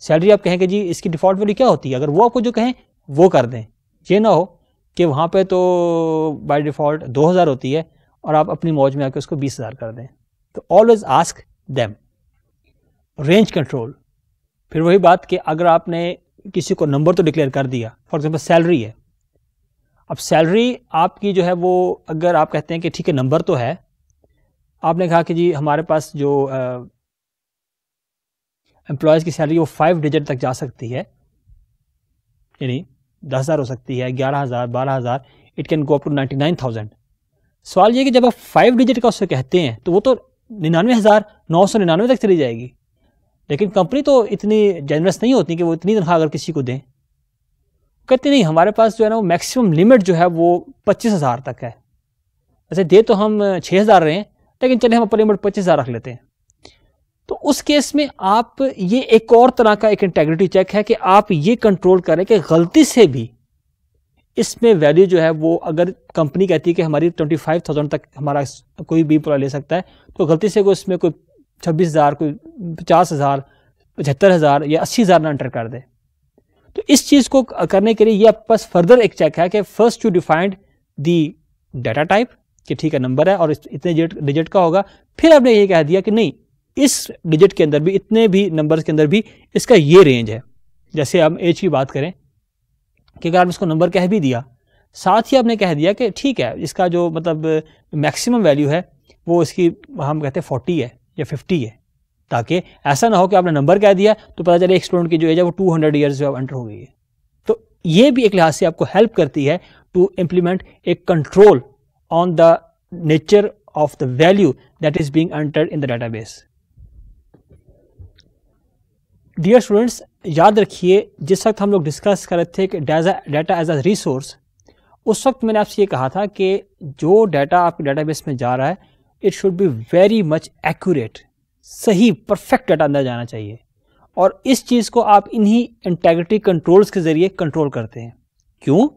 सैलरी आप कहेंगे जी इसकी डिफ़ॉल्ट वैल्यू क्या होती है अगर वो आपको जो कहें वो कर दें ये ना हो कि वहाँ पे तो बाय डिफ़ॉल्ट 2000 होती है और आप अपनी मौज में आके उसको 20000 कर दें तो always ask them range control फिर वही बात कि अगर आपने किसी को नंबर तो डिक्लेयर कर दिया फॉर एग्जाम्पल सैलरी है अब सैलरी आपकी जो है वो अगर आप कहते हैं कि ठीक है नंबर तो है आपने कहा कि जी हमारे पास जो एम्प्लॉयज़ की सैलरी वो फाइव डिजिट तक जा सकती है यानी दस हज़ार हो सकती है ग्यारह हज़ार बारह हज़ार it can go up to ninety nine thousand सवाल ये कि जब आप फाइव डिजिट का उससे कहते हैं तो वो तो निन्यानवे हज़ार नौ सौ निन्यानवे तक चली जाएगी लेकिन कंपनी तो इतनी जनरस नहीं होती कि वो इतनी तनख्वाह अगर किसी को दें कहते नहीं हमारे पास जो है ना वो मैक्सिमम लिमिट जो है वो पच्चीस हज़ार तक है वैसे दे तो हम छः हज़ार रहे हैं लेकिन चले हम अपर लिमिट पच्चीस हज़ार रख लेते हैं तो उस केस में आप ये एक और तरह का एक इंटेग्रिटी चेक है कि आप ये कंट्रोल करें कि गलती से भी इसमें वैल्यू जो है वो अगर कंपनी कहती है कि हमारी ट्वेंटी फाइव थाउजेंड तक हमारा कोई भी पूरा ले सकता है तो गलती से वो इसमें कोई छब्बीस हज़ार कोई पचास हज़ार पचहत्तर हज़ार या अस्सी हज़ार ना एंटर कर दे तो इस चीज़ को करने के लिए ये आपके पास फर्दर एक चेक है कि first you defined the data type कि ठीक है नंबर है और इतने डिजिट का होगा फिर आपने ये कह दिया कि नहीं इस डिजिट के अंदर भी इतने भी नंबर्स के अंदर भी इसका ये रेंज है जैसे हम एज की बात करें कि अगर आपने इसको नंबर कह भी दिया साथ ही आपने कह दिया कि ठीक है इसका जो मतलब मैक्सिमम वैल्यू है वो इसकी हम कहते हैं फोर्टी है या फिफ्टी है ताकि ऐसा ना हो कि आपने नंबर कह दिया तो पता चले एक स्टूडेंट की जो एज है वो टू हंड्रेड ईयर्स जो एंटर हो गई है तो ये भी एक लिहाज से आपको हेल्प करती है to implement a control on the nature of the value that is being entered in the base dear students याद रखिए जिस वक्त हम लोग डिस्कस कर रहे थे कि डाटा एज अ रिसोर्स उस वक्त मैंने आपसे ये कहा था कि जो डाटा आपके डाटाबेस में जा रहा है it should be very much accurate सही परफेक्ट डाटा अंदर जाना चाहिए और इस चीज़ को आप इन्हीं इंटेग्रिटी कंट्रोल्स के ज़रिए कंट्रोल करते हैं क्यों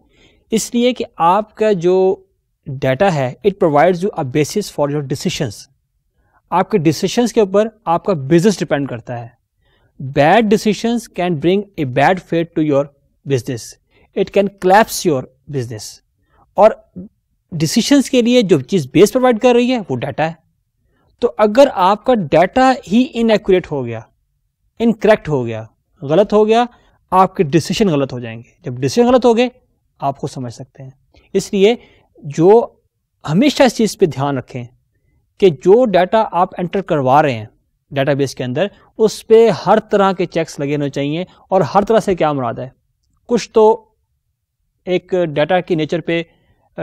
इसलिए कि आपका जो डाटा है it provides you a basis for your decisions आपके डिसीशंस के ऊपर आपका बिजनेस डिपेंड करता है Bad decisions can bring a bad fate to your business. It can collapse your business. और decisions के लिए जो चीज़ बेस प्रोवाइड कर रही है वो डाटा है तो अगर आपका डाटा ही इनएक्यूरेट हो गया इनकरेक्ट हो गया गलत हो गया आपके डिसीजन गलत हो जाएंगे जब डिसीजन गलत हो गए आपको समझ सकते हैं इसलिए जो हमेशा इस चीज़ पे ध्यान रखें कि जो डाटा आप एंटर करवा रहे हैं डाटा बेस के अंदर उस पर हर तरह के चेक्स लगे होने चाहिए और हर तरह से क्या मुराद है कुछ तो एक डाटा की नेचर पे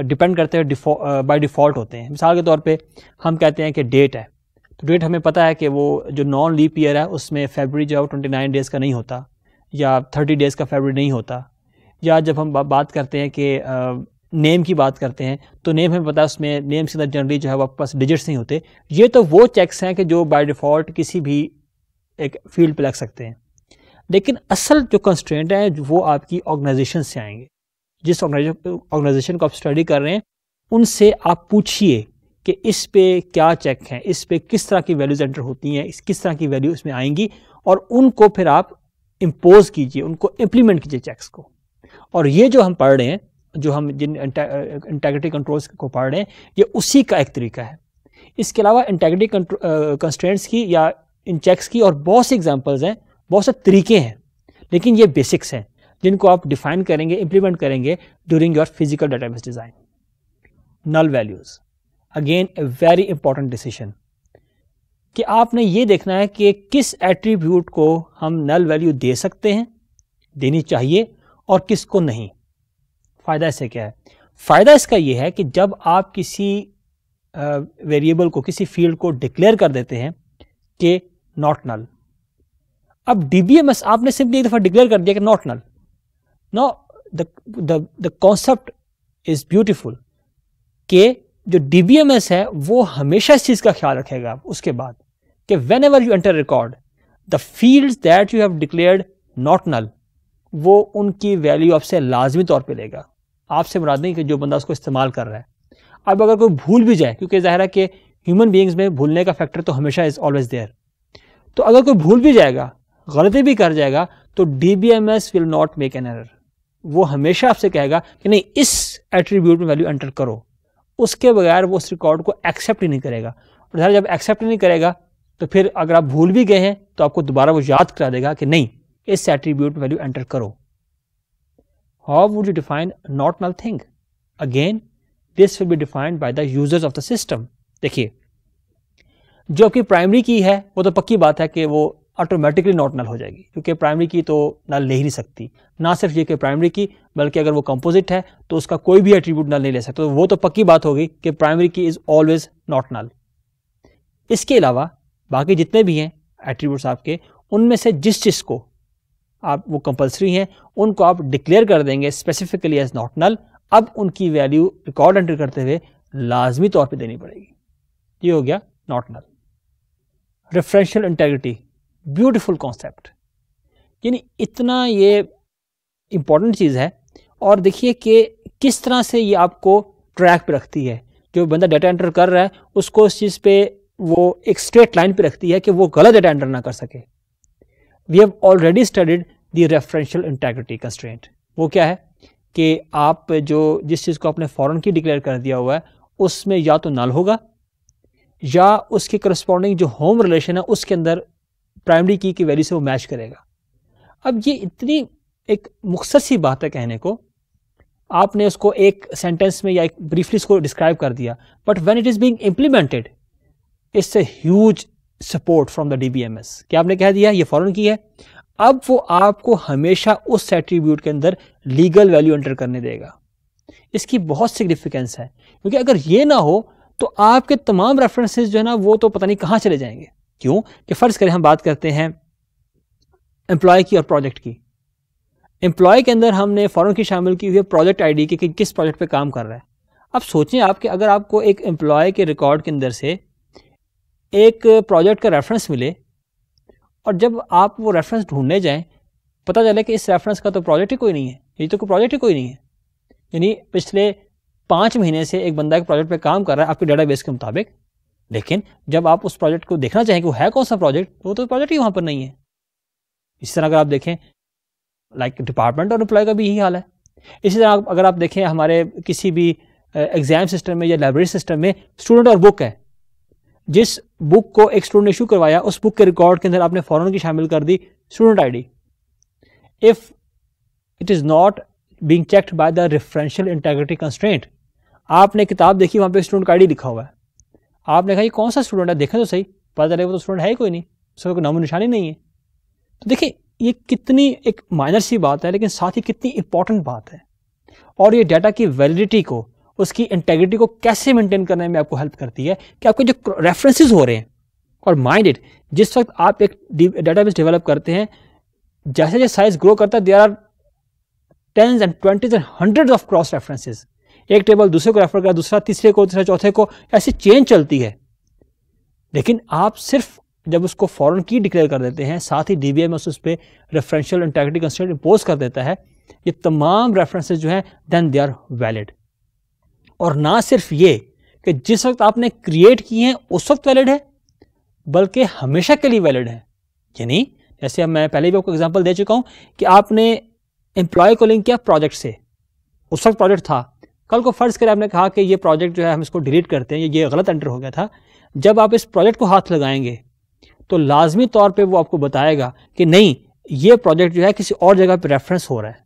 डिपेंड करते हैं डिफॉ, बाय डिफ़ॉल्ट होते हैं मिसाल के तौर पे हम कहते हैं कि डेट है तो डेट हमें पता है कि वो जो नॉन लीप ईयर है उसमें फेबरी जो है ट्वेंटी नाइन डेज़ का नहीं होता या थर्टी डेज़ का फेबरी नहीं होता या जब हम बात करते हैं कि नेम की बात करते हैं तो नेम हमें पता है उसमें नेम्स के अंदर जनरली जो है वो आपके पास डिजिट्स नहीं होते ये तो वो चेक्स हैं कि जो बाय डिफ़ॉल्ट किसी भी एक फील्ड पे लग सकते हैं लेकिन असल जो कंस्टेंट है वो आपकी ऑर्गेनाइजेशन से आएंगे जिस ऑर्गेनाइजेशन को आप स्टडी कर रहे हैं उनसे आप पूछिए कि इस पे क्या चेक हैं इस पे किस तरह की वैल्यूज एंटर होती हैं इस किस तरह की वैल्यू इसमें आएंगी और उनको फिर आप इम्पोज कीजिए उनको इम्प्लीमेंट कीजिए चेक्स को और ये जो हम पढ़ रहे हैं जो हम जिन इंटेग्रिटी कंट्रोल्स uh, को पढ़ रहे हैं ये उसी का एक तरीका है इसके अलावा इंटेग्रिटी कंस्ट्रेंट्स uh, की या इन चेक्स की और बहुत से एग्जांपल्स हैं बहुत से तरीके हैं लेकिन ये बेसिक्स हैं जिनको आप डिफाइन करेंगे इंप्लीमेंट करेंगे during your physical database design null values again a very important decision कि आपने ये देखना है कि किस एट्रीब्यूट को हम नल वैल्यू दे सकते हैं देनी चाहिए और किसको नहीं फ़ायदा इससे क्या है फ़ायदा इसका यह है कि जब आप किसी वेरिएबल को किसी फील्ड को डिक्लेयर कर देते हैं कि नॉट नल अब डीबीएमएस आपने सिंपली एक दफ़ा डिक्लेयर कर दिया कि not null no the concept is beautiful के जो डीबीएमएस है वो हमेशा इस चीज़ का ख्याल रखेगा उसके बाद कि whenever you enter record the field that you have declared not null वो उनकी वैल्यू आपसे लाजमी तौर पे लेगा आपसे मुराद नहीं कि जो बंदा उसको इस्तेमाल कर रहा है अब अगर कोई भूल भी जाए क्योंकि ज़ाहिर है कि ह्यूमन बींग्स में भूलने का फैक्टर तो हमेशा इज़ ऑलवेज देयर तो अगर कोई भूल भी जाएगा गलती भी कर जाएगा तो D B M S will not make an error वो हमेशा आपसे कहेगा कि नहीं इस एट्रीब्यूट में वैल्यू एंटर करो उसके बगैर वो उस रिकॉर्ड को एक्सेप्ट ही नहीं करेगा और जब एक्सेप्ट नहीं करेगा तो फिर अगर आप भूल भी गए हैं तो आपको दोबारा वो याद करा देगा कि नहीं इस एट्रीब्यूट में वैल्यू एंटर करो How would you define not null thing? Again, this will be defined by the users of the system. देखिए जो आपकी प्राइमरी की है वो तो पक्की बात है कि वो ऑटोमेटिकली नॉट नल हो जाएगी क्योंकि प्राइमरी की तो नल ले ही नहीं सकती ना सिर्फ ये कि प्राइमरी की बल्कि अगर वो कंपोजिट है तो उसका कोई भी एट्रीब्यूट नल नहीं ले सकता तो वो तो पक्की बात होगी कि प्राइमरी की इज़ ऑलवेज नॉट नल इसके अलावा बाकी जितने भी हैं एट्रीब्यूट्स आपके उनमें से जिस चीज़ को आप वो कंपलसरी हैं उनको आप डिक्लेयर कर देंगे स्पेसिफिकली एज नॉट नल अब उनकी वैल्यू रिकॉर्ड एंट्री करते हुए लाजमी तौर पे देनी पड़ेगी ये हो गया not null referential integrity beautiful concept यानी इतना ये इंपॉर्टेंट चीज़ है और देखिए कि किस तरह से ये आपको ट्रैक पर रखती है जो बंदा डाटा एंटर कर रहा है उसको उस चीज़ पर वो एक स्ट्रेट लाइन पे रखती है कि वो गलत डाटा एंटर ना कर सके we have already studied the referential integrity constraint वो क्या है कि आप जो जिस चीज़ को आपने फॉरन की डिक्लेयर कर दिया हुआ है उसमें या तो नल होगा या उसके करस्पॉन्डिंग जो होम रिलेशन है उसके अंदर प्राइमरी की की वैल्यू से वो मैच करेगा अब ये इतनी एक मुख्तर सी बात है कहने को आपने उसको एक सेंटेंस में या एक ब्रीफली उसको डिस्क्राइब कर दिया but when it is being implemented it's a huge support from the DBMS क्या आपने कह दिया ये फॉरन की है अब वो आपको हमेशा उस एट्रीब्यूट के अंदर लीगल वैल्यू एंटर करने देगा इसकी बहुत सिग्निफिकेंस है क्योंकि अगर ये ना हो तो आपके तमाम रेफरेंसेस जो है ना वो तो पता नहीं कहाँ चले जाएंगे क्यों कि फ़र्ज़ करें हम बात करते हैं एम्प्लॉय की और प्रोजेक्ट की एम्प्लॉय के अंदर हमने फॉरन की शामिल की हुई है प्रोजेक्ट आईडी के कि किस प्रोजेक्ट पे काम कर रहा है अब सोचें आपके अगर आपको एक एम्प्लॉय के रिकॉर्ड के अंदर से एक प्रोजेक्ट का रेफरेंस मिले और जब आप वो रेफरेंस ढूंढने जाएं पता चले कि इस रेफरेंस का तो प्रोजेक्ट ही कोई नहीं है ये तो कोई प्रोजेक्ट ही कोई नहीं है यानी पिछले पाँच महीने से एक बंदा एक प्रोजेक्ट पे काम कर रहा है आपके डेटाबेस के मुताबिक लेकिन जब आप उस प्रोजेक्ट को देखना चाहें कि वो है कौन सा प्रोजेक्ट वो तो प्रोजेक्ट ही वहाँ पर नहीं है इसी तरह अगर आप देखें लाइक डिपार्टमेंट और एम्प्लॉय का भी यही हाल है इसी तरह अगर आप देखें हमारे किसी भी एग्ज़ाम सिस्टम में या लाइब्रेरी सिस्टम में स्टूडेंट और बुक है जिस बुक को एक स्टूडेंट इशू करवाया उस बुक के रिकॉर्ड के अंदर आपने फॉरन की शामिल कर दी student ID if it is not being checked by the referential integrity constraint आपने किताब देखी वहां पे स्टूडेंट का आईडी लिखा हुआ है आपने कहा ये कौन सा स्टूडेंट है देखें तो सही पता चलेगा तो स्टूडेंट है ही कोई नहीं उसका कोई नामो निशानी नहीं है तो देखिए ये कितनी एक माइनर सी बात है लेकिन साथ ही कितनी इंपॉर्टेंट बात है और ये डाटा की वैलिडिटी को उसकी इंटेग्रिटी को कैसे मेंटेन करने में आपको हेल्प करती है कि आपके जो रेफरेंसेज हो रहे हैं और माइंडेड जिस वक्त आप एक डेटाबेस डेवलप करते हैं जैसे जैसे साइज ग्रो करता है there are tens and twenties and hundred of cross references एक टेबल दूसरे को रेफर करा दूसरा तीसरे को तीसरा चौथे को ऐसी चेंज चलती है लेकिन आप सिर्फ जब उसको फॉरन की डिक्लेयर कर देते हैं साथ ही डी उस पर रेफरेंशियल इंटेग्रिटी कंस्टेंट इम्पोज कर देता है ये तमाम रेफरेंसेज जो हैं देन दे आर वैलिड और ना सिर्फ ये कि जिस वक्त आपने क्रिएट किए हैं उस वक्त वैलिड है बल्कि हमेशा के लिए वैलिड है यानी जैसे अब मैं पहले भी आपको एग्जांपल दे चुका हूँ कि आपने एम्प्लॉय को लिंक किया प्रोजेक्ट से उस वक्त प्रोजेक्ट था कल को फ़र्ज़ करें आपने कहा कि ये प्रोजेक्ट जो है हम इसको डिलीट करते हैं ये गलत एंटर हो गया था जब आप इस प्रोजेक्ट को हाथ लगाएंगे तो लाजमी तौर पे वो आपको बताएगा कि नहीं ये प्रोजेक्ट जो है किसी और जगह पे रेफरेंस हो रहा है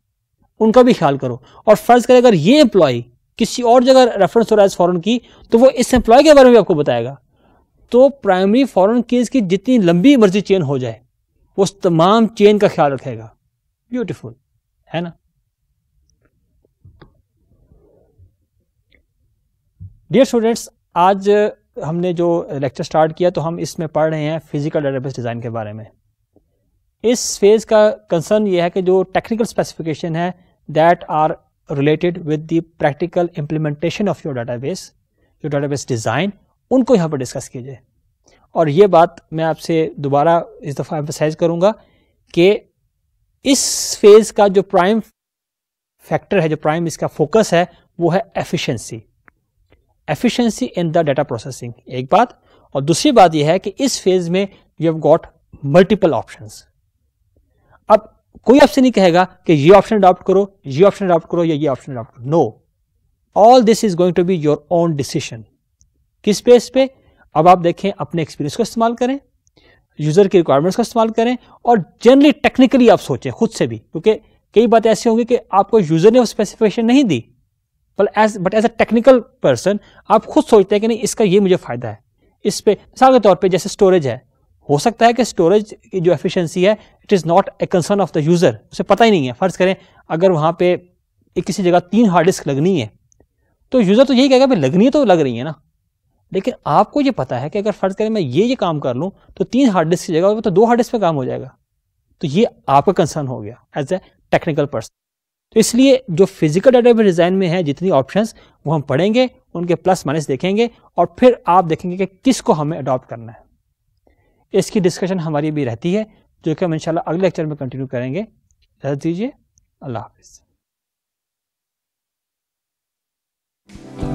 उनका भी ख्याल करो और फ़र्ज़ करें अगर ये एम्प्लॉय किसी और जगह रेफरेंस हो रहा है फॉरन की तो वो इस एम्प्लॉय के बारे में भी आपको बताएगा तो प्राइमरी फॉरन कीज की जितनी लंबी मर्जी चेन हो जाए वो उस तमाम चेन का ख्याल रखेगा ब्यूटिफुल है ना डियर स्टूडेंट्स आज हमने जो लेक्चर स्टार्ट किया तो हम इसमें पढ़ रहे हैं फिजिकल डेटाबेस डिज़ाइन के बारे में इस फेज़ का कंसर्न ये है कि जो टेक्निकल स्पेसिफिकेशन है that are related with the practical implementation of your database, your database design, उनको यहाँ पर डिस्कस कीजिए और ये बात मैं आपसे दोबारा इस दफ़ा एम्फोसाइज करूँगा कि इस फेज़ का जो प्राइम फैक्टर है जो प्राइम इसका फोकस है वो है efficiency efficiency in the data processing एक बात और दूसरी बात यह है कि इस फेज़ में you have got multiple options कोई आपसे नहीं कहेगा कि ये ऑप्शन अडॉप्ट करो ये ऑप्शन अडॉप्ट करो या ये ऑप्शन अडॉप्ट करो no all this is going to be your own decision किस बेस पे अब आप देखें अपने एक्सपीरियंस को इस्तेमाल करें यूज़र की रिक्वायरमेंट्स का इस्तेमाल करें और जनरली टेक्निकली आप सोचें खुद से भी क्योंकि कई बातें ऐसी होंगी कि आपको यूज़र ने वो स्पेसिफिकेशन नहीं दी पर as but as a technical person आप खुद सोचते हैं कि नहीं इसका ये मुझे फ़ायदा है इस पर मिसाल के तौर पर जैसे स्टोरेज है हो सकता है कि स्टोरेज की जो एफिशिएंसी है it is not a concern of the user उसे पता ही नहीं है फ़र्ज़ करें अगर वहाँ पे एक किसी जगह तीन हार्ड डिस्क लगनी है तो यूज़र तो यही कहेगा भाई लगनी है तो लग रही है ना लेकिन आपको ये पता है कि अगर फ़र्ज़ करें मैं ये ये काम कर लूँ तो तीन हार्ड डिस्क की जगह तो दो हार्ड डिस्क पर काम हो जाएगा तो ये आपका कंसर्न हो गया एज ए टेक्निकल पर्सन तो इसलिए जो फिजिकल डेटाबेस डिज़ाइन में है जितनी ऑप्शंस वो हम पढ़ेंगे उनके प्लस माइनस देखेंगे और फिर आप देखेंगे कि किस हमें अडॉप्ट करना है इसकी डिस्कशन हमारी भी रहती है जो कि हम इंशाल्लाह अगले लेक्चर में कंटिन्यू करेंगे इजाज़त दीजिए अल्लाह हाफिज़